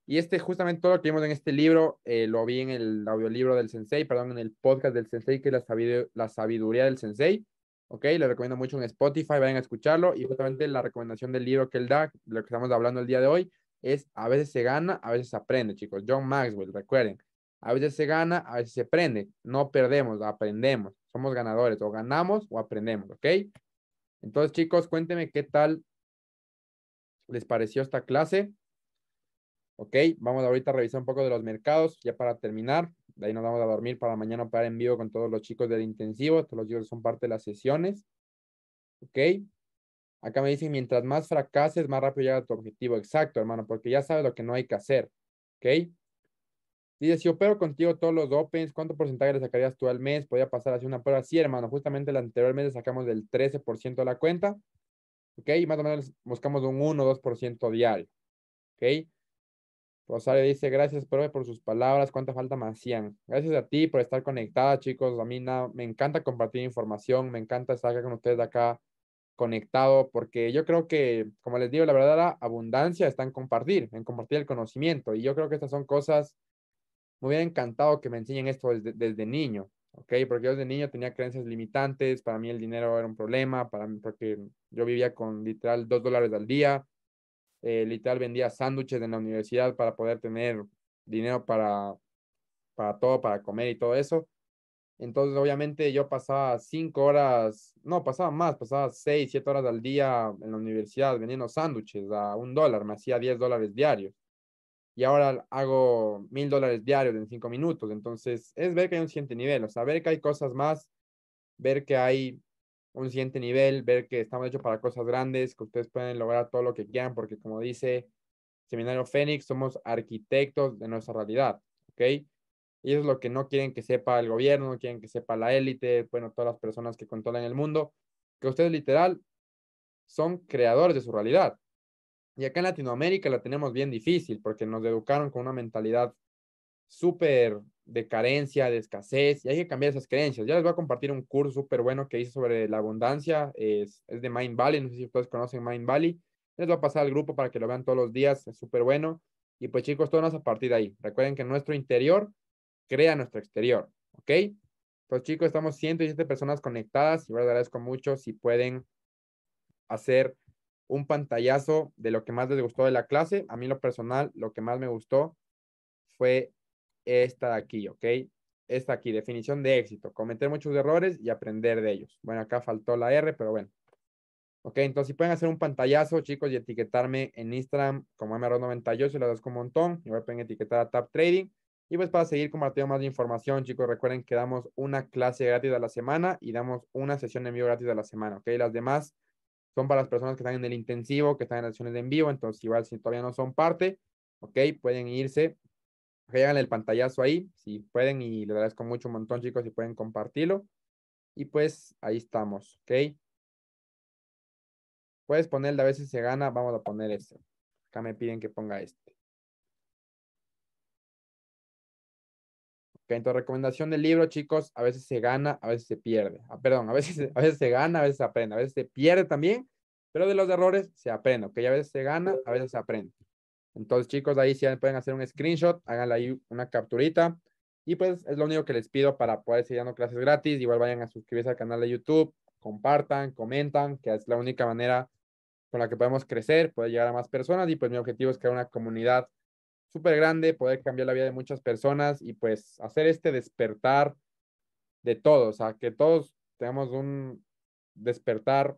Y este, justamente todo lo que vimos en este libro, eh, lo vi en el audiolibro del Sensei, perdón, en el podcast del Sensei, que es la, la sabiduría del Sensei, ¿ok? Le recomiendo mucho en Spotify, vayan a escucharlo. Y justamente la recomendación del libro que él da, lo que estamos hablando el día de hoy, es a veces se gana, a veces se aprende, chicos. John Maxwell, recuerden, a veces se gana, a veces se aprende. No perdemos, aprendemos. Somos ganadores, o ganamos o aprendemos, ¿ok? Entonces, chicos, cuéntenme qué tal les pareció esta clase. Ok, vamos ahorita a revisar un poco de los mercados ya para terminar. De ahí nos vamos a dormir para mañana para en vivo con todos los chicos del intensivo. Todos los chicos son parte de las sesiones. Ok. Acá me dicen, mientras más fracases, más rápido llega a tu objetivo. Exacto, hermano, porque ya sabes lo que no hay que hacer. ¿Ok? Dice, si opero contigo todos los opens, ¿cuánto porcentaje le sacarías tú al mes? Podría pasar así una prueba. Sí, hermano, justamente el anterior mes le sacamos del 13% de la cuenta, ¿ok? más o menos buscamos un 1 o 2% diario, ¿ok? Rosario dice, gracias, profe, por sus palabras, cuánta falta me hacían. Gracias a ti por estar conectada, chicos. A mí nada, me encanta compartir información, me encanta estar acá con ustedes de acá conectado, porque yo creo que, como les digo, la la abundancia está en compartir, en compartir el conocimiento. Y yo creo que estas son cosas me hubiera encantado que me enseñen esto desde, desde niño, ¿ok? Porque yo desde niño tenía creencias limitantes, para mí el dinero era un problema, para mí, porque yo vivía con literal dos dólares al día, eh, literal vendía sándwiches en la universidad para poder tener dinero para, para todo, para comer y todo eso. Entonces, obviamente, yo pasaba cinco horas, no, pasaba más, pasaba seis, siete horas al día en la universidad vendiendo sándwiches a un dólar, me hacía diez dólares diarios y ahora hago mil dólares diarios en cinco minutos. Entonces, es ver que hay un siguiente nivel, o sea, ver que hay cosas más, ver que hay un siguiente nivel, ver que estamos hechos para cosas grandes, que ustedes pueden lograr todo lo que quieran, porque como dice Seminario Fénix, somos arquitectos de nuestra realidad, ¿ok? Y eso es lo que no quieren que sepa el gobierno, no quieren que sepa la élite, bueno, todas las personas que controlan el mundo, que ustedes literal son creadores de su realidad. Y acá en Latinoamérica la tenemos bien difícil porque nos educaron con una mentalidad súper de carencia, de escasez, y hay que cambiar esas creencias. Ya les voy a compartir un curso súper bueno que hice sobre la abundancia, es, de Mind Valley, no sé si ustedes conocen Mind Valley, les voy a pasar al grupo para que lo vean todos los días, es súper bueno. Y pues chicos, todo a partir de ahí. Recuerden que nuestro interior crea nuestro exterior, ¿ok? Entonces chicos, estamos 107 personas conectadas y les agradezco mucho si pueden hacer un pantallazo de lo que más les gustó de la clase. A mí lo personal, lo que más me gustó fue esta de aquí, ¿ok? Esta aquí, definición de éxito, cometer muchos errores y aprender de ellos. Bueno, acá faltó la R, pero bueno. Ok, entonces si pueden hacer un pantallazo, chicos, y etiquetarme en Instagram como MR98, se los das un montón. y pueden etiquetar a Tap Trading. Y pues para seguir compartiendo más información, chicos, recuerden que damos una clase gratis a la semana y damos una sesión en vivo gratis a la semana, ¿ok? Las demás son para las personas que están en el intensivo, que están en acciones de en vivo, entonces igual si todavía no son parte, ok, pueden irse, hagan el pantallazo ahí, si pueden, y les agradezco mucho un montón, chicos, si pueden compartirlo. Y pues ahí estamos, ok. Puedes ponerle, a veces se gana, vamos a poner este. Acá me piden que ponga este. Ok, entonces recomendación del libro, chicos, a veces se gana, a veces se pierde. Ah, perdón, a veces, *laughs* a veces se gana, a veces se aprende, a veces se pierde también, pero de los errores se aprende, ¿ok? A veces se gana, a veces se aprende. Entonces, chicos, ahí si pueden hacer un screenshot, háganle ahí una capturita. Y pues es lo único que les pido para poder seguir dando clases gratis. Igual vayan a suscribirse al canal de YouTube, compartan, comentan, que es la única manera con la que podemos crecer, poder llegar a más personas. Y pues mi objetivo es crear una comunidad súper grande, poder cambiar la vida de muchas personas y pues hacer este despertar de todos, o sea, que todos tengamos un despertar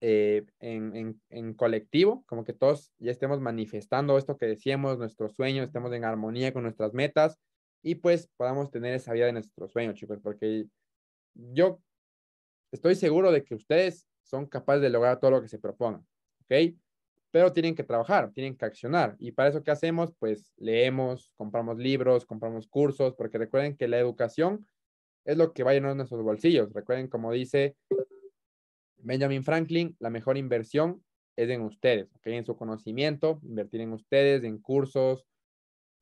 eh, en, en, colectivo, como que todos ya estemos manifestando esto que decíamos, nuestros sueños, estemos en armonía con nuestras metas y pues podamos tener esa vida de nuestros sueños, chicos, porque yo estoy seguro de que ustedes son capaces de lograr todo lo que se propongan, ¿ok? Pero tienen que trabajar, tienen que accionar. Y para eso, ¿qué hacemos? Pues leemos, compramos libros, compramos cursos, porque recuerden que la educación es lo que va a llenar nuestros bolsillos. Recuerden, como dice Benjamin Franklin, la mejor inversión es en ustedes, en su conocimiento, invertir en ustedes, en cursos,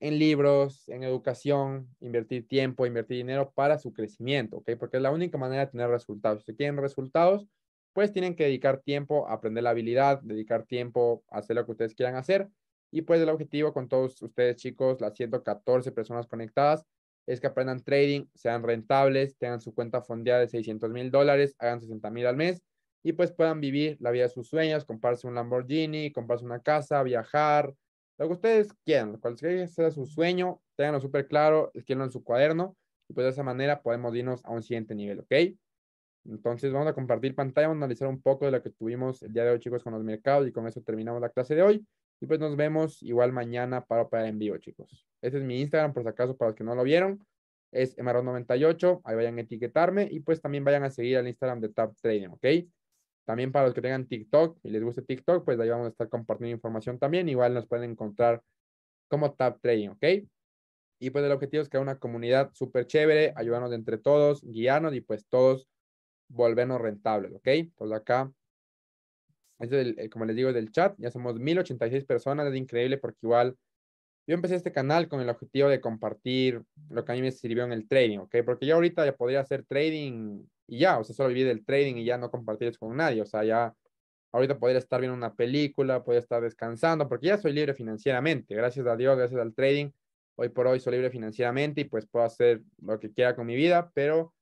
en libros, en educación, invertir tiempo, invertir dinero para su crecimiento, ¿okay? porque es la única manera de tener resultados. Si quieren resultados, pues tienen que dedicar tiempo a aprender la habilidad, dedicar tiempo a hacer lo que ustedes quieran hacer. Y pues el objetivo con todos ustedes chicos, las 114 personas conectadas, es que aprendan trading, sean rentables, tengan su cuenta fondeada de 600 mil dólares, hagan 60 mil al mes y pues puedan vivir la vida de sus sueños, comprarse un Lamborghini, comprarse una casa, viajar, lo que ustedes quieran, cual sea su sueño, tenganlo súper claro, escribanlo en su cuaderno y pues de esa manera podemos irnos a un siguiente nivel, ¿ok? Entonces vamos a compartir pantalla, vamos a analizar un poco de lo que tuvimos el día de hoy, chicos, con los mercados y con eso terminamos la clase de hoy. Y pues nos vemos igual mañana para operar en vivo, chicos. Este es mi Instagram, por si acaso, para los que no lo vieron. Es emarón98, ahí vayan a etiquetarme y pues también vayan a seguir al Instagram de Tap Trading, ¿ok? También para los que tengan TikTok y les guste TikTok, pues ahí vamos a estar compartiendo información también. Igual nos pueden encontrar como Tap Trading, ¿ok? Y pues el objetivo es crear una comunidad súper chévere, ayudarnos entre todos, guiarnos y pues todos volvernos rentables, ¿ok? Pues acá, este eh, como les digo, del chat, ya somos 1086 personas, es increíble porque igual yo empecé este canal con el objetivo de compartir lo que a mí me sirvió en el trading, ¿ok? Porque yo ahorita ya podría hacer trading y ya, o sea, solo viví el trading y ya no compartir eso con nadie, o sea, ya ahorita podría estar viendo una película, podría estar descansando, porque ya soy libre financieramente, gracias a Dios, gracias al trading, hoy por hoy soy libre financieramente y pues puedo hacer lo que quiera con mi vida, pero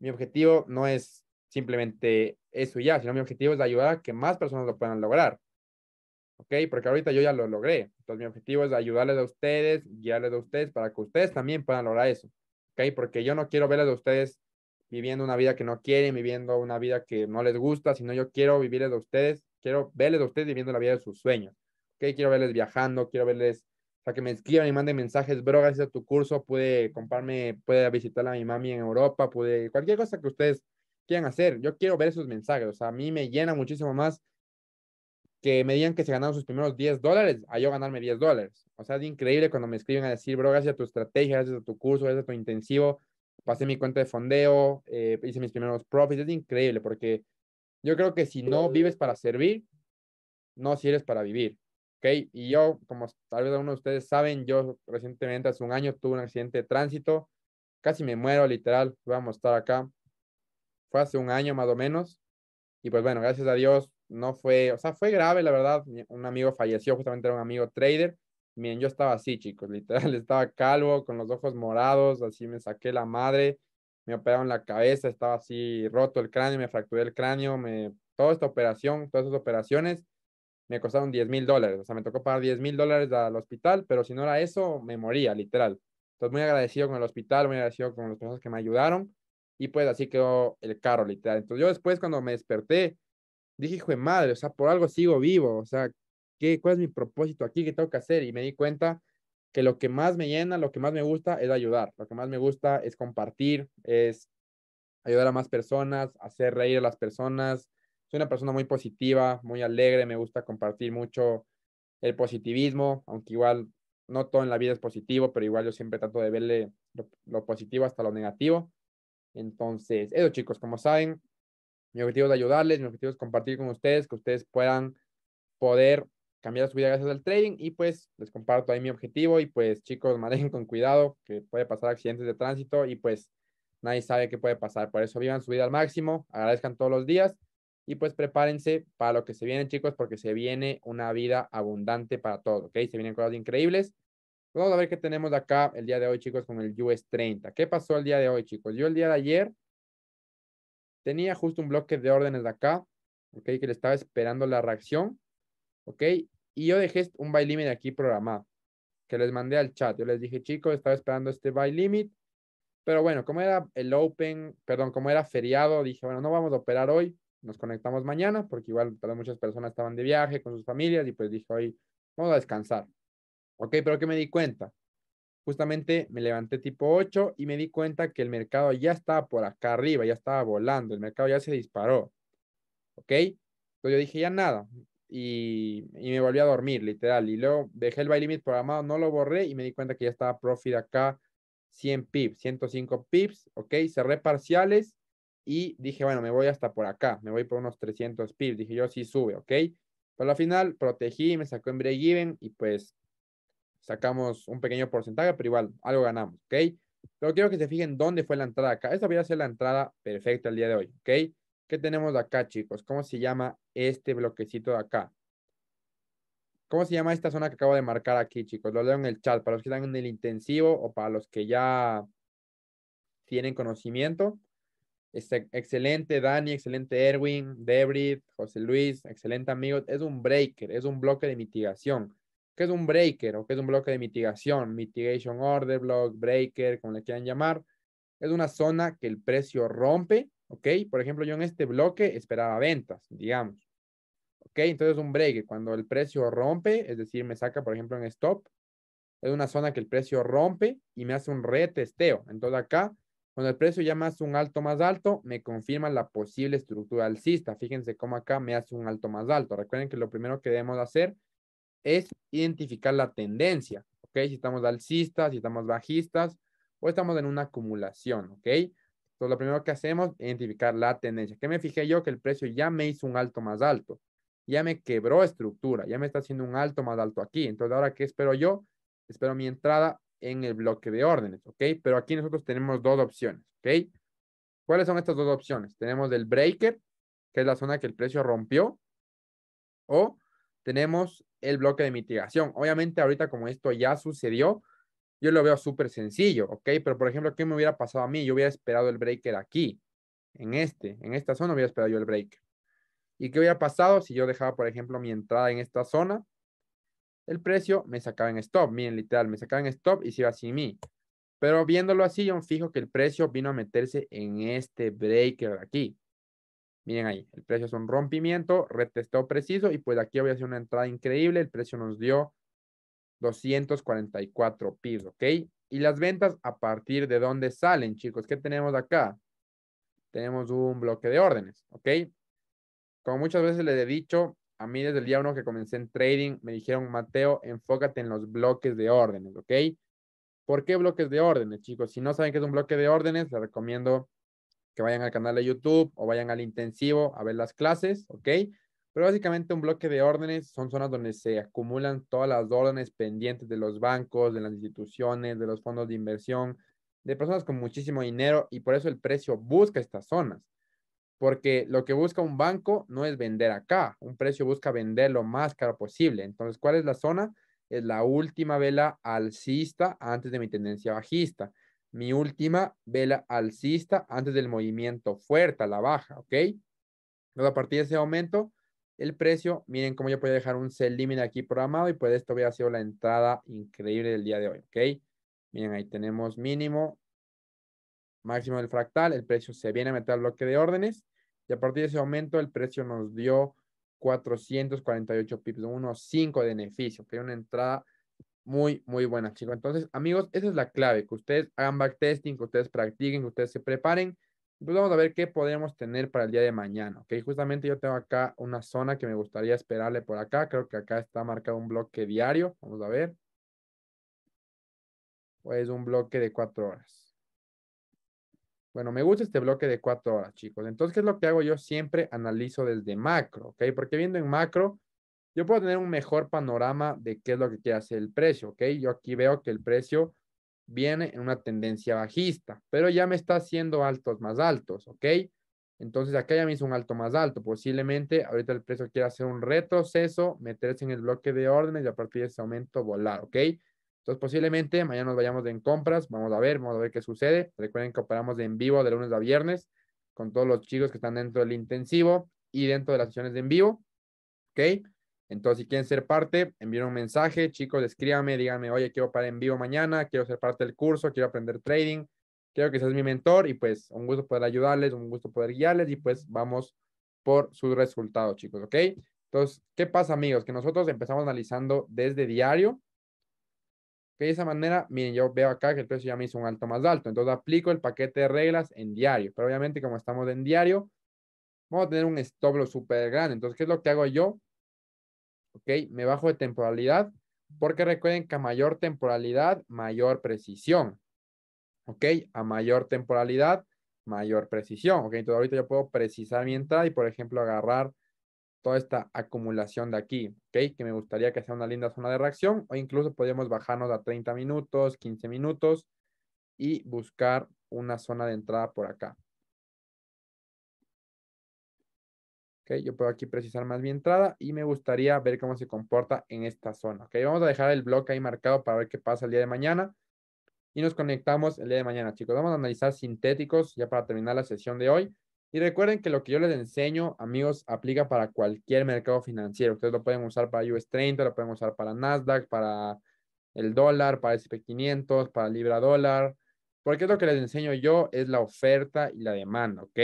mi objetivo no es simplemente eso ya, sino mi objetivo es ayudar a que más personas lo puedan lograr. ¿Ok? Porque ahorita yo ya lo logré. Entonces mi objetivo es ayudarles a ustedes, guiarles a ustedes para que ustedes también puedan lograr eso. ¿Ok? Porque yo no quiero verles a ustedes viviendo una vida que no quieren, viviendo una vida que no les gusta, sino yo quiero vivirles a ustedes, quiero verles a ustedes viviendo la vida de sus sueños. ¿ok? Quiero verles viajando, quiero verles, o sea, que me escriban y manden mensajes, bro, gracias a tu curso pude comprarme, pude visitar a mi mami en Europa, pude, cualquier cosa que ustedes quieran hacer, yo quiero ver esos mensajes, o sea, a mí me llena muchísimo más que me digan que se ganaron sus primeros 10 dólares a yo ganarme 10 dólares. O sea, es increíble cuando me escriben a decir, bro, gracias a tu estrategia, gracias a tu curso, gracias a tu intensivo, pasé mi cuenta de fondeo, eh, hice mis primeros profits, es increíble porque yo creo que si no vives para servir, no sirves para vivir, ¿ok? Y yo, como tal vez algunos de ustedes saben, yo recientemente, hace un año, tuve un accidente de tránsito, casi me muero, literal, voy a mostrar acá, fue hace un año más o menos, y pues bueno, gracias a Dios, no fue, o sea, fue grave, la verdad, un amigo falleció, justamente era un amigo trader, Miren, yo estaba así, chicos, literal, *laughs* estaba calvo, con los ojos morados, así me saqué la madre, me operaron la cabeza, estaba así roto el cráneo, me fracturé el cráneo, me... toda esta operación, todas esas operaciones me costaron 10 mil dólares, o sea, me tocó pagar 10 mil dólares al hospital, pero si no era eso, me moría, literal. Entonces, muy agradecido con el hospital, muy agradecido con las personas que me ayudaron, y pues así quedó el carro, literal. Entonces, yo después, cuando me desperté, dije, hijo de madre, o sea, por algo sigo vivo, o sea, ¿Cuál es mi propósito aquí? ¿Qué tengo que hacer? Y me di cuenta que lo que más me llena, lo que más me gusta es ayudar, lo que más me gusta es compartir, es ayudar a más personas, hacer reír a las personas. Soy una persona muy positiva, muy alegre, me gusta compartir mucho el positivismo, aunque igual no todo en la vida es positivo, pero igual yo siempre trato de verle lo, lo positivo hasta lo negativo. Entonces, eso chicos, como saben, mi objetivo es ayudarles, mi objetivo es compartir con ustedes, que ustedes puedan poder cambiar su vida gracias al trading y pues les comparto ahí mi objetivo y pues chicos *laughs* manejen con cuidado que puede pasar accidentes de tránsito y pues nadie sabe qué puede pasar. Por eso vivan su vida al máximo, agradezcan todos los días y pues prepárense para lo que se viene chicos porque se viene una vida abundante para todos, ¿ok? Se vienen cosas increíbles. Vamos a ver qué tenemos acá el día de hoy chicos con el US 30. ¿Qué pasó el día de hoy chicos? Yo el día de ayer tenía justo un bloque de órdenes de acá, ¿ok? Que le estaba esperando la reacción ¿ok? Y yo dejé un buy limit aquí programado, que les mandé al chat. Yo les dije, chicos, estaba esperando este buy limit, pero bueno, como era el open, perdón, como era feriado, dije, bueno, no vamos a operar hoy, nos conectamos mañana, porque igual muchas personas estaban de viaje con sus familias y pues dije, hoy vamos a descansar. Ok, pero que me di cuenta? Justamente me levanté tipo 8 y me di cuenta que el mercado ya estaba por acá arriba, ya estaba volando, el mercado ya se disparó. ¿Ok? Entonces yo dije, ya nada, y, y, me volví a dormir, literal. Y luego dejé el buy limit programado, no lo borré y me di cuenta que ya estaba profit acá 100 pips, 105 pips, ok, cerré parciales y dije, bueno, me voy hasta por acá, me voy por unos 300 pips, dije yo sí sube, ok. Pero al final protegí, me sacó en break even y pues sacamos un pequeño porcentaje, pero igual algo ganamos, ok. Pero quiero que se fijen dónde fue la entrada acá. Esta voy a ser la entrada perfecta el día de hoy, ok. ¿Qué tenemos acá, chicos? ¿Cómo se llama este bloquecito de acá. ¿Cómo se llama esta zona que acabo de marcar aquí, chicos? Lo leo en el chat para los que están en el intensivo o para los que ya tienen conocimiento. Este, excelente Dani, excelente Erwin, Debrid, José Luis, excelente amigos. Es un breaker, es un bloque de mitigación. ¿Qué es un breaker o qué es un bloque de mitigación? Mitigation order, block, breaker, como le quieran llamar. Es una zona que el precio rompe ¿ok? Por ejemplo, yo en este bloque esperaba ventas, digamos. ¿Ok? Entonces un break, cuando el precio rompe, es decir, me saca, por ejemplo, en stop, es una zona que el precio rompe y me hace un retesteo. Entonces acá, cuando el precio ya me hace un alto más alto, me confirma la posible estructura alcista. Fíjense cómo acá me hace un alto más alto. Recuerden que lo primero que debemos hacer es identificar la tendencia, ¿ok? Si estamos alcistas, si estamos bajistas o estamos en una acumulación, ¿ok? Entonces, lo primero que hacemos es identificar la tendencia. ¿Qué me fijé yo? Que el precio ya me hizo un alto más alto. Ya me quebró estructura. Ya me está haciendo un alto más alto aquí. Entonces, ¿ahora qué espero yo? Espero mi entrada en el bloque de órdenes, ¿ok? Pero aquí nosotros tenemos dos opciones, ¿ok? ¿Cuáles son estas dos opciones? Tenemos el breaker, que es la zona que el precio rompió, o tenemos el bloque de mitigación. Obviamente, ahorita como esto ya sucedió, yo lo veo súper sencillo, ¿ok? Pero por ejemplo, ¿qué me hubiera pasado a mí? Yo hubiera esperado el breaker aquí, en este, en esta zona hubiera esperado yo el breaker. ¿Y qué hubiera pasado si yo dejaba, por ejemplo, mi entrada en esta zona? El precio me sacaba en stop, miren, literal, me sacaba en stop y se iba sin mí. Pero viéndolo así, yo fijo que el precio vino a meterse en este breaker aquí. Miren ahí, el precio es un rompimiento, retesteo preciso y pues aquí había sido una entrada increíble, el precio nos dio 244 pips, ¿ok? Y las ventas a partir de dónde salen, chicos. ¿Qué tenemos acá? Tenemos un bloque de órdenes, ¿ok? Como muchas veces les he dicho, a mí desde el día uno que comencé en trading, me dijeron, Mateo, enfócate en los bloques de órdenes, ¿ok? ¿Por qué bloques de órdenes, chicos? Si no saben qué es un bloque de órdenes, les recomiendo que vayan al canal de YouTube o vayan al intensivo a ver las clases, ¿ok? Pero básicamente un bloque de órdenes son zonas donde se acumulan todas las órdenes pendientes de los bancos, de las instituciones, de los fondos de inversión, de personas con muchísimo dinero y por eso el precio busca estas zonas. Porque lo que busca un banco no es vender acá, un precio busca vender lo más caro posible. Entonces, ¿cuál es la zona? Es la última vela alcista antes de mi tendencia bajista. Mi última vela alcista antes del movimiento fuerte a la baja, ¿ok? Entonces, a partir de ese aumento, el precio. Miren cómo yo podía dejar un sell limit aquí programado y pues esto hubiera sido la entrada increíble del día de hoy, ¿ok? Miren, ahí tenemos mínimo, máximo del fractal, el precio se viene a meter al bloque de órdenes y a partir de ese aumento el precio nos dio 448 pips, unos 5 de beneficio, que es una entrada muy, muy buena, chicos. Entonces, amigos, esa es la clave, que ustedes hagan backtesting, que ustedes practiquen, que ustedes se preparen pues vamos a ver qué podemos tener para el día de mañana, ¿ok? Justamente yo tengo acá una zona que me gustaría esperarle por acá. Creo que acá está marcado un bloque diario. Vamos a ver. Pues un bloque de cuatro horas. Bueno, me gusta este bloque de cuatro horas, chicos. Entonces, ¿qué es lo que hago yo? Siempre analizo desde macro, ¿ok? Porque viendo en macro, yo puedo tener un mejor panorama de qué es lo que quiere hacer el precio, ¿ok? Yo aquí veo que el precio viene en una tendencia bajista, pero ya me está haciendo altos más altos, ¿ok? Entonces acá ya me hizo un alto más alto. Posiblemente ahorita el precio quiera hacer un retroceso, meterse en el bloque de órdenes y a partir de ese aumento volar, ¿ok? Entonces posiblemente mañana nos vayamos en compras, vamos a ver, vamos a ver qué sucede. Recuerden que operamos en vivo de lunes a viernes con todos los chicos que están dentro del intensivo y dentro de las sesiones de en vivo, ¿ok? Entonces, si quieren ser parte, envíen un mensaje, chicos, escríbame, díganme, oye, quiero para en vivo mañana, quiero ser parte del curso, quiero aprender trading, quiero que seas mi mentor y pues un gusto poder ayudarles, un gusto poder guiarles y pues vamos por sus resultados, chicos, ¿ok? Entonces, ¿qué pasa, amigos? Que nosotros empezamos analizando desde diario. Que de esa manera, miren, yo veo acá que el precio ya me hizo un alto más alto. Entonces, aplico el paquete de reglas en diario. Pero obviamente, como estamos en diario, vamos a tener un stop súper grande. Entonces, ¿qué es lo que hago yo? ¿ok? Me bajo de temporalidad porque recuerden que a mayor temporalidad, mayor precisión, ¿ok? A mayor temporalidad, mayor precisión, ¿ok? Entonces ahorita yo puedo precisar mi entrada y, por ejemplo, agarrar toda esta acumulación de aquí, ¿ok? Que me gustaría que sea una linda zona de reacción o incluso podríamos bajarnos a 30 minutos, 15 minutos y buscar una zona de entrada por acá, yo puedo aquí precisar más mi entrada y me gustaría ver cómo se comporta en esta zona. Okay, vamos a dejar el bloque ahí marcado para ver qué pasa el día de mañana. Y nos conectamos el día de mañana, chicos. Vamos a analizar sintéticos ya para terminar la sesión de hoy. Y recuerden que lo que yo les enseño, amigos, aplica para cualquier mercado financiero. Ustedes lo pueden usar para US 30, lo pueden usar para Nasdaq, para el dólar, para S&P 500, para libra dólar. Porque es lo que les enseño yo es la oferta y la demanda, ¿ok?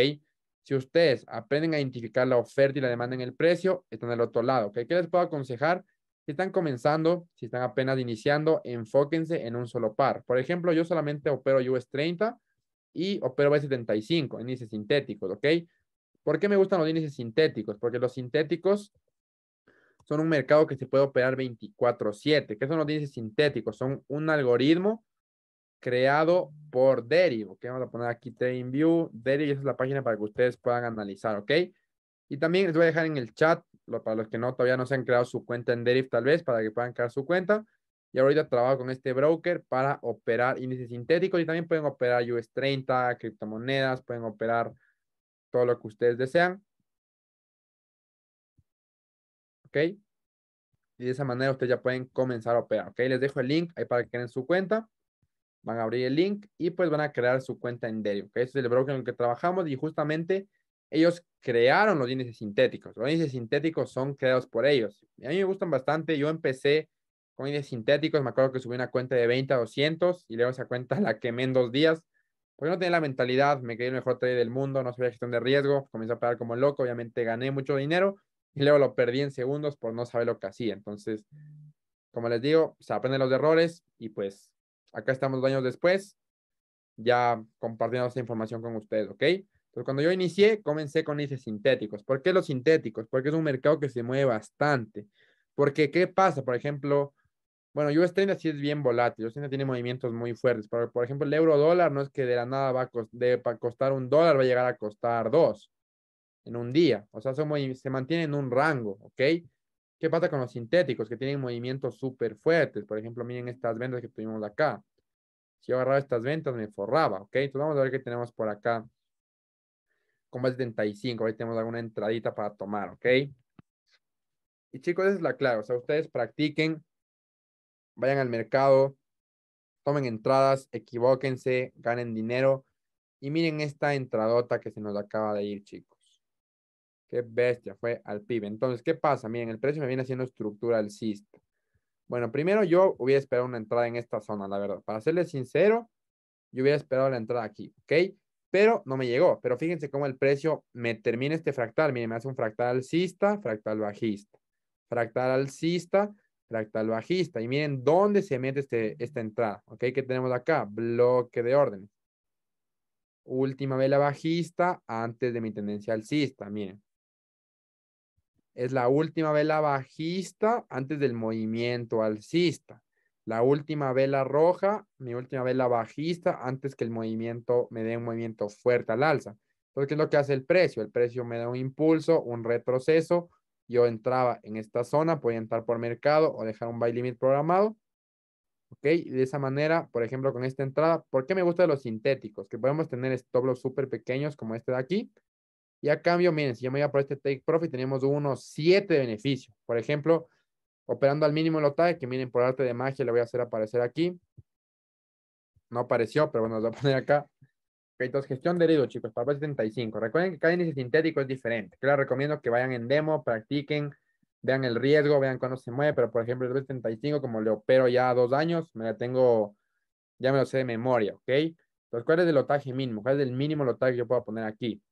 Si ustedes aprenden a identificar la oferta y la demanda en el precio, están del otro lado. ¿Qué les puedo aconsejar? Si están comenzando, si están apenas iniciando, enfóquense en un solo par. Por ejemplo, yo solamente opero US 30 y opero B75, índices sintéticos, ¿ok? ¿Por qué me gustan los índices sintéticos? Porque los sintéticos son un mercado que se puede operar 24/7. ¿Qué son los índices sintéticos? Son un algoritmo creado por Deriv. ¿ok? Vamos a poner aquí TradingView. Deriv esa es la página para que ustedes puedan analizar, ¿ok? Y también les voy a dejar en el chat, para los que no todavía no se han creado su cuenta en Deriv, tal vez, para que puedan crear su cuenta. Y ahorita trabajo con este broker para operar índices sintéticos y también pueden operar US 30, criptomonedas, pueden operar todo lo que ustedes desean. ¿Ok? Y de esa manera ustedes ya pueden comenzar a operar. ¿Ok? Les dejo el link ahí para que creen su cuenta van a abrir el link y pues van a crear su cuenta en Derio, que es el broker en el que trabajamos y justamente ellos crearon los índices sintéticos. Los índices sintéticos son creados por ellos. Y a mí me gustan bastante. Yo empecé con índices sintéticos. Me acuerdo que subí una cuenta de 20 a 200 y luego esa cuenta *laughs* la quemé en dos días. Porque no tenía la mentalidad, me creí el mejor trader del mundo, no sabía gestión de riesgo, comencé a pagar como loco, obviamente gané mucho dinero y luego lo perdí en segundos por no saber lo que hacía. Entonces, como les digo, se aprenden los errores y pues acá estamos dos años después, ya compartiendo esta información con ustedes, ¿ok? Entonces, cuando yo inicié, comencé con índices sintéticos. ¿Por qué los sintéticos? Porque es un mercado que se mueve bastante. Porque, ¿qué pasa? Por ejemplo, bueno, yo 30 sí es bien volátil, US tiene movimientos muy fuertes, por ejemplo el euro dólar no es que de la nada va a, costar un dólar, va a llegar a costar dos en un día, o sea, se mantiene en un rango, ¿ok? ¿Qué pasa con los sintéticos que tienen movimientos súper fuertes? Por ejemplo, miren estas ventas que tuvimos acá. Si yo agarraba estas ventas, me forraba, ¿ok? Entonces vamos a ver qué tenemos por acá. es 75, ahí tenemos alguna entradita para tomar, ¿ok? Y chicos, esa es la clave. O sea, ustedes practiquen, vayan al mercado, tomen entradas, equivóquense, ganen dinero. Y miren esta entradota que se nos acaba de ir, chicos. Qué bestia, fue al pibe. Entonces, ¿qué pasa? Miren, el precio me viene haciendo estructura alcista. Bueno, primero yo hubiera esperado una entrada en esta zona, la verdad. Para serles sincero, yo hubiera esperado la entrada aquí, ¿ok? Pero no me llegó. Pero fíjense cómo el precio me termina este fractal. Miren, me hace un fractal alcista, fractal bajista. Fractal alcista, fractal bajista. Y miren dónde se mete este, esta entrada, ¿ok? ¿Qué tenemos acá? Bloque de orden. Última vela bajista antes de mi tendencia alcista, miren es la última vela bajista antes del movimiento alcista. La última vela roja, mi última vela bajista antes que el movimiento me dé un movimiento fuerte al alza. Entonces, ¿qué es lo que hace el precio? El precio me da un impulso, un retroceso. Yo entraba en esta zona, podía entrar por mercado o dejar un buy limit programado. ¿Ok? de esa manera, por ejemplo, con esta entrada, ¿por qué me gustan los sintéticos? Que podemos tener stop super súper pequeños como este de aquí y a cambio, miren, si yo me iba por este take profit, teníamos unos 7 de Por ejemplo, operando al mínimo lotaje que miren, por arte de magia le voy a hacer aparecer aquí. No apareció, pero bueno, lo voy a *laughs* poner acá. Entonces, gestión de riesgo, chicos, para 75. Recuerden que cada índice sintético es diferente. Claro, les recomiendo que vayan en demo, practiquen, vean el riesgo, vean cuándo se mueve, pero por ejemplo, el 75, como le opero ya dos años, me la tengo, ya me lo sé de memoria, ¿ok? Entonces, ¿cuál es el lotaje mínimo? ¿Cuál es el mínimo lotaje que yo puedo poner aquí?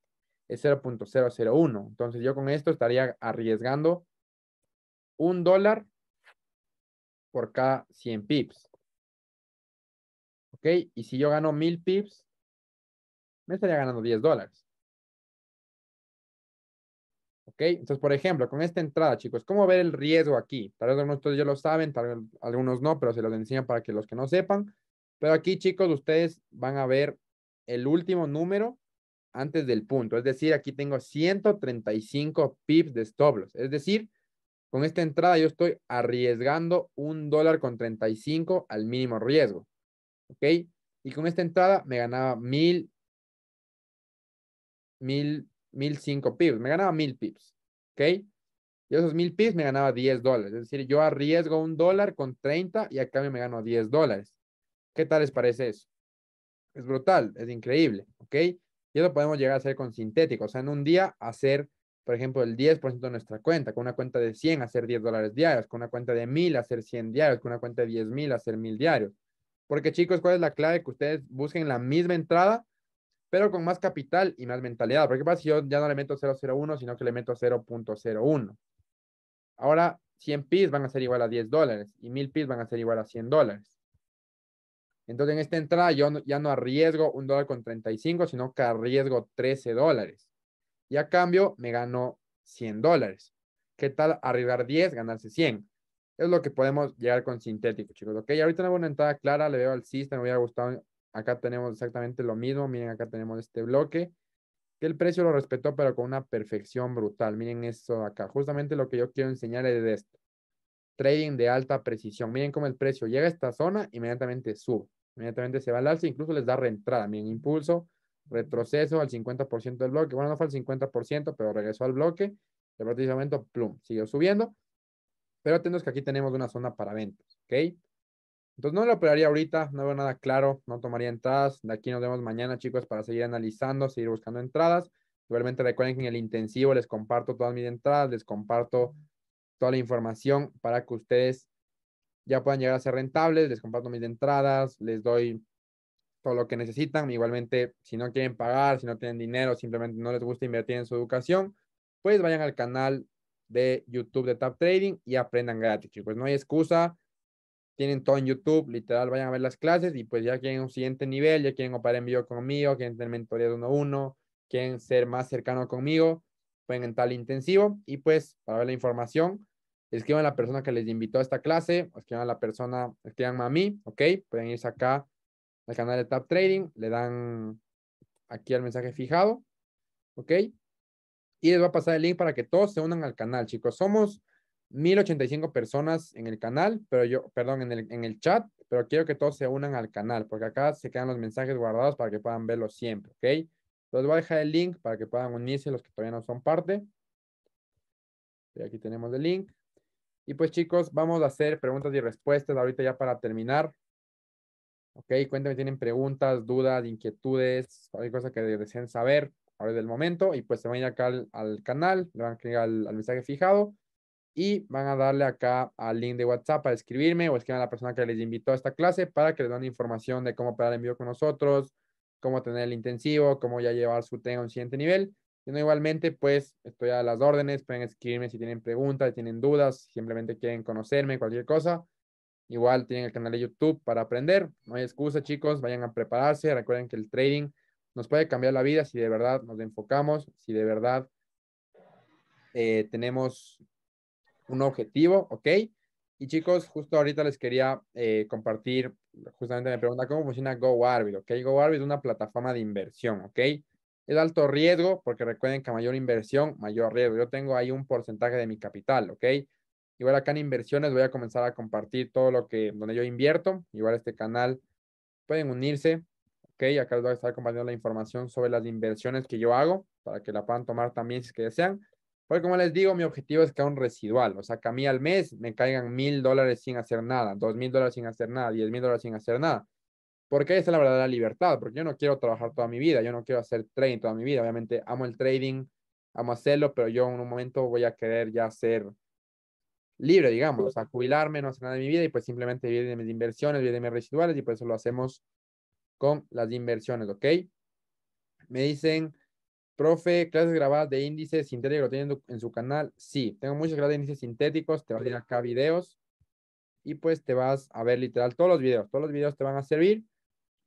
es 0.001. Entonces yo con esto estaría arriesgando un dólar por cada 100 pips. ¿Ok? Y si yo gano 1000 pips, me estaría ganando 10 dólares. ¿Ok? Entonces, por ejemplo, con esta entrada, chicos, ¿cómo ver el riesgo aquí? Tal vez algunos de ustedes ya lo saben, tal vez algunos no, pero se los enseño para que los que no sepan. Pero aquí, chicos, ustedes van a ver el último número antes del punto. Es decir, aquí tengo 135 pips de stop loss. Es decir, con esta entrada yo estoy arriesgando un dólar con 35 al mínimo riesgo. ¿Ok? Y con esta entrada me ganaba mil, mil, mil cinco pips. Me ganaba mil pips. ¿Ok? Y esos mil pips me ganaba 10 dólares. Es decir, yo arriesgo un dólar con 30 y acá me gano 10 dólares. ¿Qué tal les parece eso? Es brutal, es increíble, ¿ok? Y eso podemos llegar a hacer con sintéticos. O sea, en un día hacer, por ejemplo, el 10% de nuestra cuenta. Con una cuenta de 100 hacer 10 dólares diarios. Con una cuenta de 1000 hacer 100 diarios. Con una cuenta de 10,000, hacer 1000 diarios. Porque chicos, ¿cuál es la clave? Que ustedes busquen la misma entrada, pero con más capital y más mentalidad. Porque pasa si yo ya no le meto 0.01, sino que le meto 0.01. Ahora, 100 PIS van a ser igual a 10 dólares y 1000 PIS van a ser igual a 100 dólares. Entonces, en esta entrada yo ya no arriesgo un dólar con 35, sino que arriesgo 13 dólares. Y a cambio me gano 100 dólares. ¿Qué tal arriesgar 10, ganarse 100? Es lo que podemos llegar con sintético, chicos. Ok, ahorita tenemos una entrada clara, le veo al sistema, me hubiera gustado. Acá tenemos exactamente lo mismo. Miren, acá tenemos este bloque que el precio lo respetó, pero con una perfección brutal. Miren eso acá. Justamente lo que yo quiero enseñar es esto trading de alta precisión. Miren cómo el precio llega a esta zona, inmediatamente sube, inmediatamente se va al alza, incluso les da reentrada. Miren, impulso, retroceso al 50% del bloque. Bueno, no fue al 50%, pero regresó al bloque. Y a partir de ese momento, plum, siguió subiendo. Pero atentos que aquí tenemos una zona para ventas, ¿ok? Entonces no lo operaría ahorita, no veo nada claro, no tomaría entradas. De aquí nos vemos mañana, chicos, para seguir analizando, seguir buscando entradas. Igualmente recuerden que en el intensivo les comparto todas mis entradas, les comparto toda la información para que ustedes ya puedan llegar a ser rentables, les comparto mis entradas, les doy todo lo que necesitan. Igualmente, si no quieren pagar, si no tienen dinero, simplemente no les gusta invertir en su educación, pues vayan al canal de YouTube de Tap Trading y aprendan gratis, pues No hay excusa. Tienen todo en YouTube, literal, vayan a ver las clases y pues ya quieren un siguiente nivel, ya quieren operar en vivo conmigo, quieren tener mentoría de uno a uno, quieren ser más cercano conmigo, pueden entrar al intensivo y pues para ver la información escriban a la persona que les invitó a esta clase, escriban a la persona, escriban a mí, ¿ok? Pueden irse acá al canal de Tap Trading, le dan aquí al mensaje fijado, ¿ok? Y les va a pasar el link para que todos se unan al canal, chicos. Somos 1085 personas en el canal, pero yo, perdón, en el, en el chat, pero quiero que todos se unan al canal, porque acá se quedan los mensajes guardados para que puedan verlos siempre, ¿ok? Entonces voy a dejar el link para que puedan unirse los que todavía no son parte. Y aquí tenemos el link. Y pues chicos, vamos a hacer preguntas y respuestas ahorita ya para terminar. Ok, si tienen preguntas, dudas, inquietudes, hay cosas que deseen saber ahora del momento. Y pues se van a ir acá al, canal, le van a clicar al, mensaje fijado y van a darle acá al link de WhatsApp para escribirme o escriban a la persona que les invitó a esta clase para que les den información de cómo operar en vivo con nosotros, cómo tener el intensivo, cómo ya llevar su tema a un siguiente nivel. Yo no, igualmente, pues estoy a las órdenes, pueden escribirme si tienen preguntas, si tienen dudas, si simplemente quieren conocerme, cualquier cosa. Igual tienen el canal de YouTube para aprender. No hay excusa, chicos, vayan a prepararse. Recuerden que el trading nos puede cambiar la vida si de verdad nos enfocamos, si de verdad eh, tenemos un objetivo, ¿ok? Y chicos, justo ahorita les quería eh, compartir, justamente me pregunta cómo funciona GoArbit, ¿ok? GoArbit es una plataforma de inversión, ¿ok? Es alto riesgo, porque recuerden que mayor inversión, mayor riesgo. Yo tengo ahí un porcentaje de mi capital, ¿ok? Igual acá en inversiones voy a comenzar a compartir todo lo que, donde yo invierto. Igual este canal pueden unirse, ¿ok? Acá les voy a estar compartiendo la información sobre las inversiones que yo hago, para que la puedan tomar también si es que desean. Porque como les digo, mi objetivo es que un residual, o sea, que a mí al mes me caigan mil dólares sin hacer nada, dos mil dólares sin hacer nada, diez mil dólares sin hacer nada. Porque esa es la verdadera libertad, porque yo no quiero trabajar toda mi vida, yo no quiero hacer trading toda mi vida. Obviamente amo el trading, amo hacerlo, pero yo en un momento voy a querer ya ser libre, digamos, o sea, jubilarme, no hacer nada de mi vida y pues simplemente vivir de mis inversiones, vivir de mis residuales y por pues, eso lo hacemos con las inversiones, ¿ok? Me dicen, profe, clases grabadas de índices sintéticos lo tienen en su canal. Sí, tengo muchas clases de índices sintéticos, te vas a ir acá videos y pues te vas a ver literal todos los videos, todos los videos te van a servir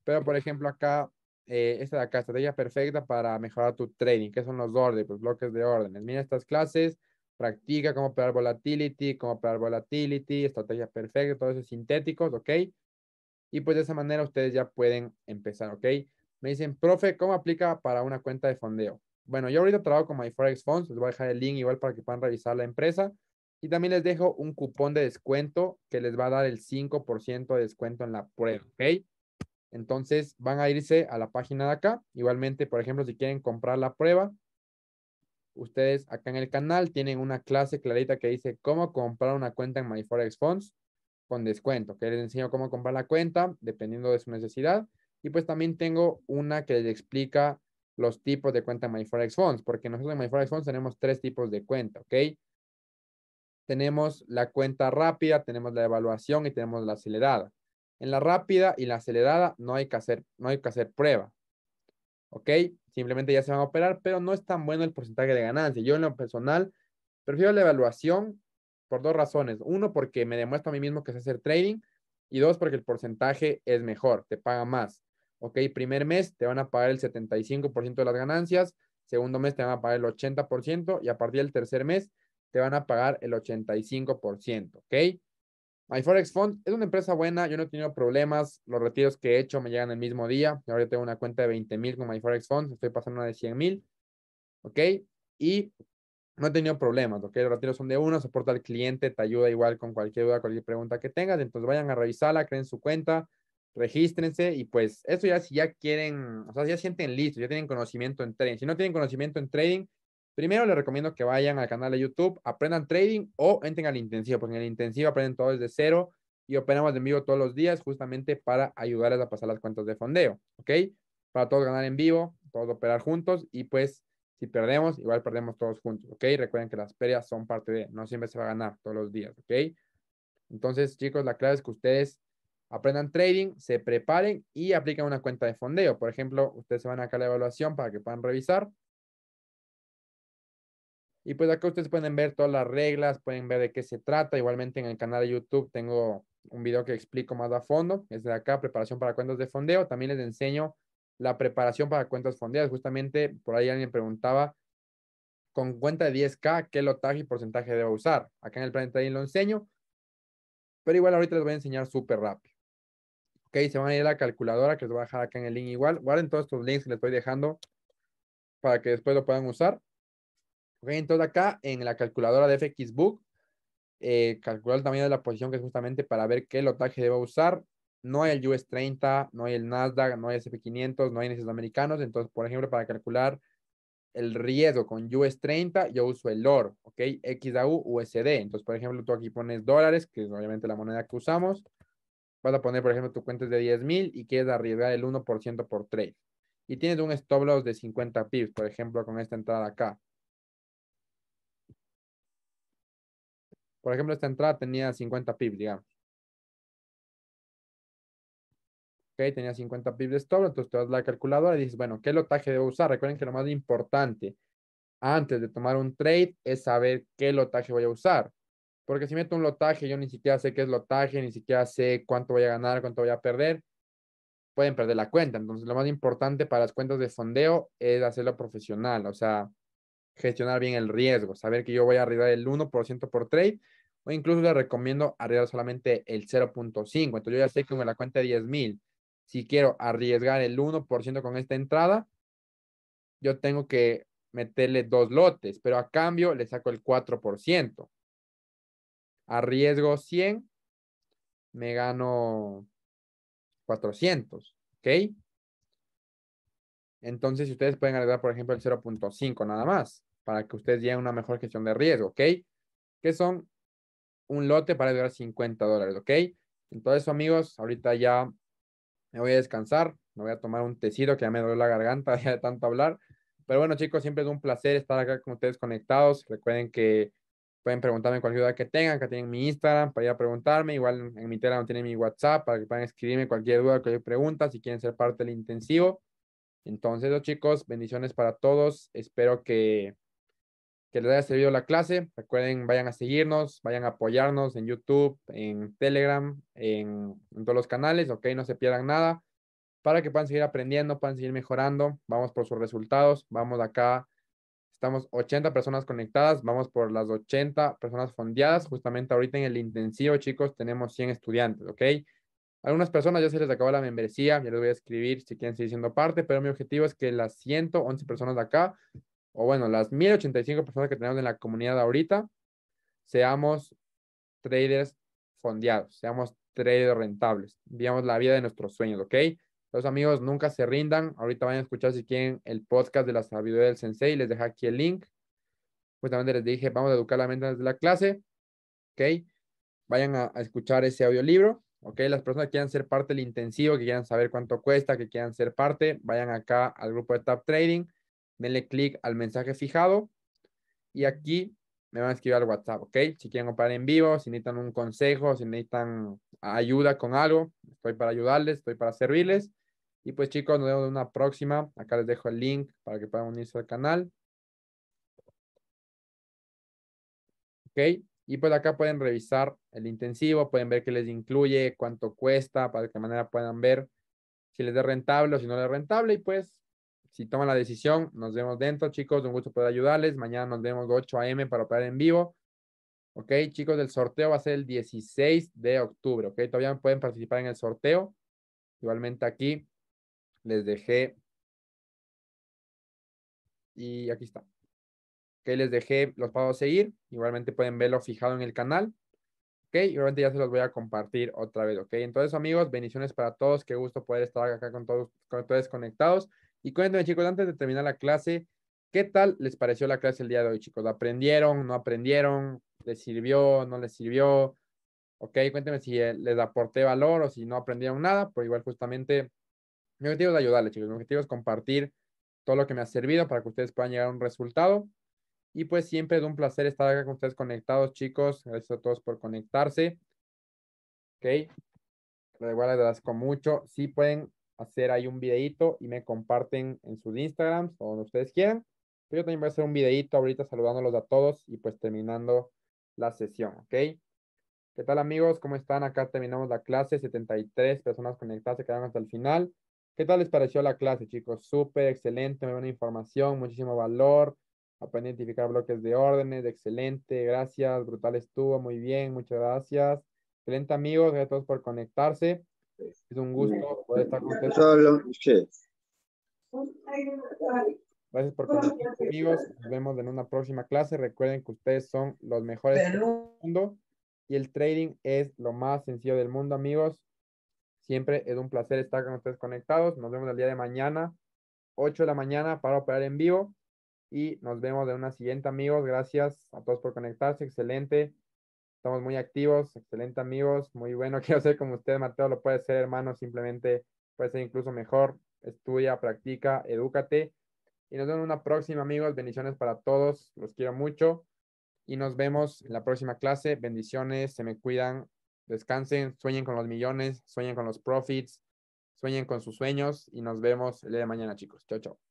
pero, por ejemplo, acá, eh, esta de acá, estrategia perfecta para mejorar tu trading, que son los órdenes, pues, los bloques de órdenes. Mira estas clases, practica cómo operar volatility, cómo operar volatility, estrategia perfecta, todos esos sintéticos, ¿ok? Y pues de esa manera ustedes ya pueden empezar, ¿ok? Me dicen, profe, ¿cómo aplica para una cuenta de fondeo? Bueno, yo ahorita trabajo con MyForex les voy a dejar el link igual para que puedan revisar la empresa. Y también les dejo un cupón de descuento que les va a dar el 5% de descuento en la prueba, ¿ok? Entonces van a irse a la página de acá. Igualmente, por ejemplo, si quieren comprar la prueba, ustedes acá en el canal tienen una clase clarita que dice cómo comprar una cuenta en MyForex Funds con descuento, que les enseño cómo comprar la cuenta dependiendo de su necesidad. Y pues también tengo una que les explica los tipos de cuenta en MyForex Funds, porque nosotros en MyForex Funds tenemos tres tipos de cuenta, ¿ok? Tenemos la cuenta rápida, tenemos la evaluación y tenemos la acelerada. En la rápida y la acelerada no hay que hacer, no hay que hacer prueba. ¿Ok? Simplemente ya se van a operar, pero no es tan bueno el porcentaje de ganancia. Yo en lo personal prefiero la evaluación por dos razones. Uno, porque me demuestra a mí mismo que sé hacer trading. Y dos, porque el porcentaje es mejor, te paga más. ¿Ok? Primer mes te van a pagar el 75% de las ganancias. Segundo mes te van a pagar el 80% y a partir del tercer mes te van a pagar el 85%, ¿ok? MyForex Fund es una empresa buena, yo no he tenido problemas, los retiros que he hecho me llegan el mismo día, ahora yo tengo una cuenta de 20 mil con MyForex Fund, estoy pasando una de 100 mil, ¿ok? Y no he tenido problemas, ¿ok? Los retiros son de uno, soporta al cliente, te ayuda igual con cualquier duda, cualquier pregunta que tengas, entonces vayan a revisarla, creen su cuenta, regístrense y pues eso ya si ya quieren, o sea, ya sienten listo, ya tienen conocimiento en trading. Si no tienen conocimiento en trading, Primero les recomiendo que vayan al canal de YouTube, aprendan trading o entren al intensivo, porque en el intensivo aprenden todo desde cero y operamos en vivo todos los días justamente para ayudarles a pasar las cuentas de fondeo, ¿ok? Para todos ganar en vivo, todos operar juntos y pues si perdemos, igual perdemos todos juntos, ¿ok? Recuerden que las pérdidas son parte de, no siempre se va a ganar todos los días, ¿ok? Entonces, chicos, la clave es que ustedes aprendan trading, se preparen y apliquen una cuenta de fondeo. Por ejemplo, ustedes se van acá a la evaluación para que puedan revisar y pues acá ustedes pueden ver todas las reglas, pueden ver de qué se trata. Igualmente en el canal de YouTube tengo un video que explico más a fondo. Es de acá, preparación para cuentas de fondeo. También les enseño la preparación para cuentas fondeadas. Justamente por ahí alguien preguntaba con cuenta de 10K, qué lotaje y porcentaje debo usar. Acá en el plan de trading lo enseño, pero igual ahorita les voy a enseñar súper rápido. Ok, se van a ir a la calculadora que les voy a dejar acá en el link igual. Guarden todos estos links que les estoy dejando para que después lo puedan usar entonces acá en la calculadora de FXBook, eh, calcular el la posición que es justamente para ver qué lotaje debo usar. No hay el US 30, no hay el Nasdaq, no hay el SP500, no hay índices americanos. Entonces, por ejemplo, para calcular el riesgo con US 30, yo uso el LOR, ¿ok? XAU USD. Entonces, por ejemplo, tú aquí pones dólares, que es obviamente la moneda que usamos. Vas a poner, por ejemplo, tu cuenta es de 10,000 mil y quieres arriesgar el 1% por trade. Y tienes un stop loss de 50 pips, por ejemplo, con esta entrada acá. Por ejemplo, esta entrada tenía 50 pips, digamos. Ok, tenía 50 pips de stop, entonces te a la calculadora y dices, bueno, ¿qué lotaje debo usar? Recuerden que lo más importante antes de tomar un trade es saber qué lotaje voy a usar. Porque si meto un lotaje, yo ni siquiera sé qué es lotaje, ni siquiera sé cuánto voy a ganar, cuánto voy a perder. Pueden perder la cuenta. Entonces, lo más importante para las cuentas de fondeo es hacerlo profesional, o sea, gestionar bien el riesgo, saber que yo voy a arriesgar el 1% por trade o incluso les recomiendo arriesgar solamente el 0.5. Entonces yo ya sé que con la cuenta de 10 mil, si quiero arriesgar el 1% con esta entrada, yo tengo que meterle dos lotes, pero a cambio le saco el 4%. Arriesgo 100, me gano 400, ¿ok? Entonces, ustedes pueden agregar, por ejemplo, el 0.5 nada más, para que ustedes lleguen una mejor gestión de riesgo, ¿ok? Que son un lote para durar 50 dólares, ¿ok? Entonces, amigos, ahorita ya me voy a descansar, me voy a tomar un tecido que ya me duele la garganta *laughs* ya de tanto hablar. Pero bueno, chicos, siempre es un placer estar acá con ustedes conectados. Recuerden que pueden preguntarme cualquier duda que tengan, que tienen mi Instagram para ir a preguntarme. Igual en mi Telegram tienen mi WhatsApp para que puedan escribirme cualquier duda, cualquier pregunta, si quieren ser parte del intensivo. Entonces, chicos, bendiciones para todos. Espero que que les haya servido la clase. Recuerden, vayan a seguirnos, vayan a apoyarnos en YouTube, en Telegram, en, todos los canales, ok, no se pierdan nada, para que puedan seguir aprendiendo, puedan seguir mejorando. Vamos por sus resultados, vamos acá. Estamos 80 personas conectadas, vamos por las 80 personas fondeadas. Justamente ahorita en el intensivo, chicos, tenemos 100 estudiantes, ¿ok? Algunas personas ya se les acabó la membresía, ya les voy a escribir si quieren seguir siendo parte, pero mi objetivo es que las 111 personas de acá o bueno, las 1085 personas que tenemos en la comunidad ahorita, seamos traders fondeados, seamos traders rentables, vivamos la vida de nuestros sueños, ¿ok? Los amigos nunca se rindan. Ahorita vayan a escuchar si quieren el podcast de la sabiduría del sensei. Les dejo aquí el link. Justamente les dije, vamos a educar la mente desde de la clase. ¿Ok? Vayan a, a escuchar ese audiolibro. ¿Ok? Las personas que quieran ser parte del intensivo, que quieran saber cuánto cuesta, que quieran ser parte, vayan acá al grupo de Tap Trading denle clic al mensaje fijado y aquí me van a escribir al WhatsApp, ¿ok? Si quieren operar en vivo, si necesitan un consejo, si necesitan ayuda con algo, estoy para ayudarles, estoy para servirles. Y pues chicos, nos vemos en una próxima. Acá les dejo el link para que puedan unirse al canal. ¿Ok? Y pues acá pueden revisar el intensivo, pueden ver qué les incluye, cuánto cuesta, para que de manera puedan ver si les es rentable o si no les es rentable. Y pues si toman la decisión, nos vemos dentro, chicos. Un gusto poder ayudarles. Mañana nos vemos 8 a.m. para operar en vivo. Ok, chicos, el sorteo va a ser el 16 de octubre. Ok, todavía pueden participar en el sorteo. Igualmente aquí les dejé. Y aquí está. Ok, les dejé los pagos a seguir. Igualmente pueden verlo fijado en el canal. Ok, igualmente ya se los voy a compartir otra vez. Ok, entonces amigos, bendiciones para todos. Qué gusto poder estar acá con todos, con todos conectados. Y cuéntame, chicos, antes de terminar la clase, ¿qué tal les pareció la clase el día de hoy, chicos? ¿Aprendieron? ¿No aprendieron? ¿Les sirvió? ¿No les sirvió? Ok, cuéntenme si eh, les aporté valor o si no aprendieron nada, pero igual justamente mi objetivo es ayudarles, chicos. Mi objetivo es compartir todo lo que me ha servido para que ustedes puedan llegar a un resultado. Y pues siempre es un placer estar acá con ustedes conectados, chicos. Gracias a todos por conectarse. Ok. Igual les agradezco mucho. Si pueden hacer ahí un videito y me comparten en sus Instagrams o donde ustedes quieran. Pero yo también voy a hacer un videito ahorita saludándolos a todos y pues terminando la sesión, ¿ok? ¿Qué tal amigos? ¿Cómo están? Acá terminamos la clase, 73 personas conectadas se quedaron hasta el final. ¿Qué tal les pareció la clase, chicos? Súper, excelente, me buena información, muchísimo valor. Aprendí a identificar bloques de órdenes, excelente, gracias, brutal estuvo, muy bien, muchas gracias. Excelente amigos, gracias a todos por conectarse. Es un gusto poder estar con ustedes. Gracias por compartir amigos. Nos vemos en una próxima clase. Recuerden que ustedes son los mejores del mundo y el trading es lo más sencillo del mundo, amigos. Siempre es un placer estar con ustedes conectados. Nos vemos el día de mañana, 8 de la mañana, para operar en vivo. Y nos vemos de una siguiente, amigos. Gracias a todos por conectarse. Excelente. Estamos muy activos, excelente amigos, muy bueno. *laughs* Quiero ser como usted, Mateo, lo puede ser, hermano, simplemente puede ser incluso mejor. Estudia, practica, edúcate. Y nos vemos en una próxima, amigos. Bendiciones para todos. Los quiero mucho. Y nos vemos en la próxima clase. Bendiciones, se me cuidan, descansen, sueñen con los millones, sueñen con los profits, sueñen con sus sueños. Y nos vemos el día de mañana, chicos. Chao, chao.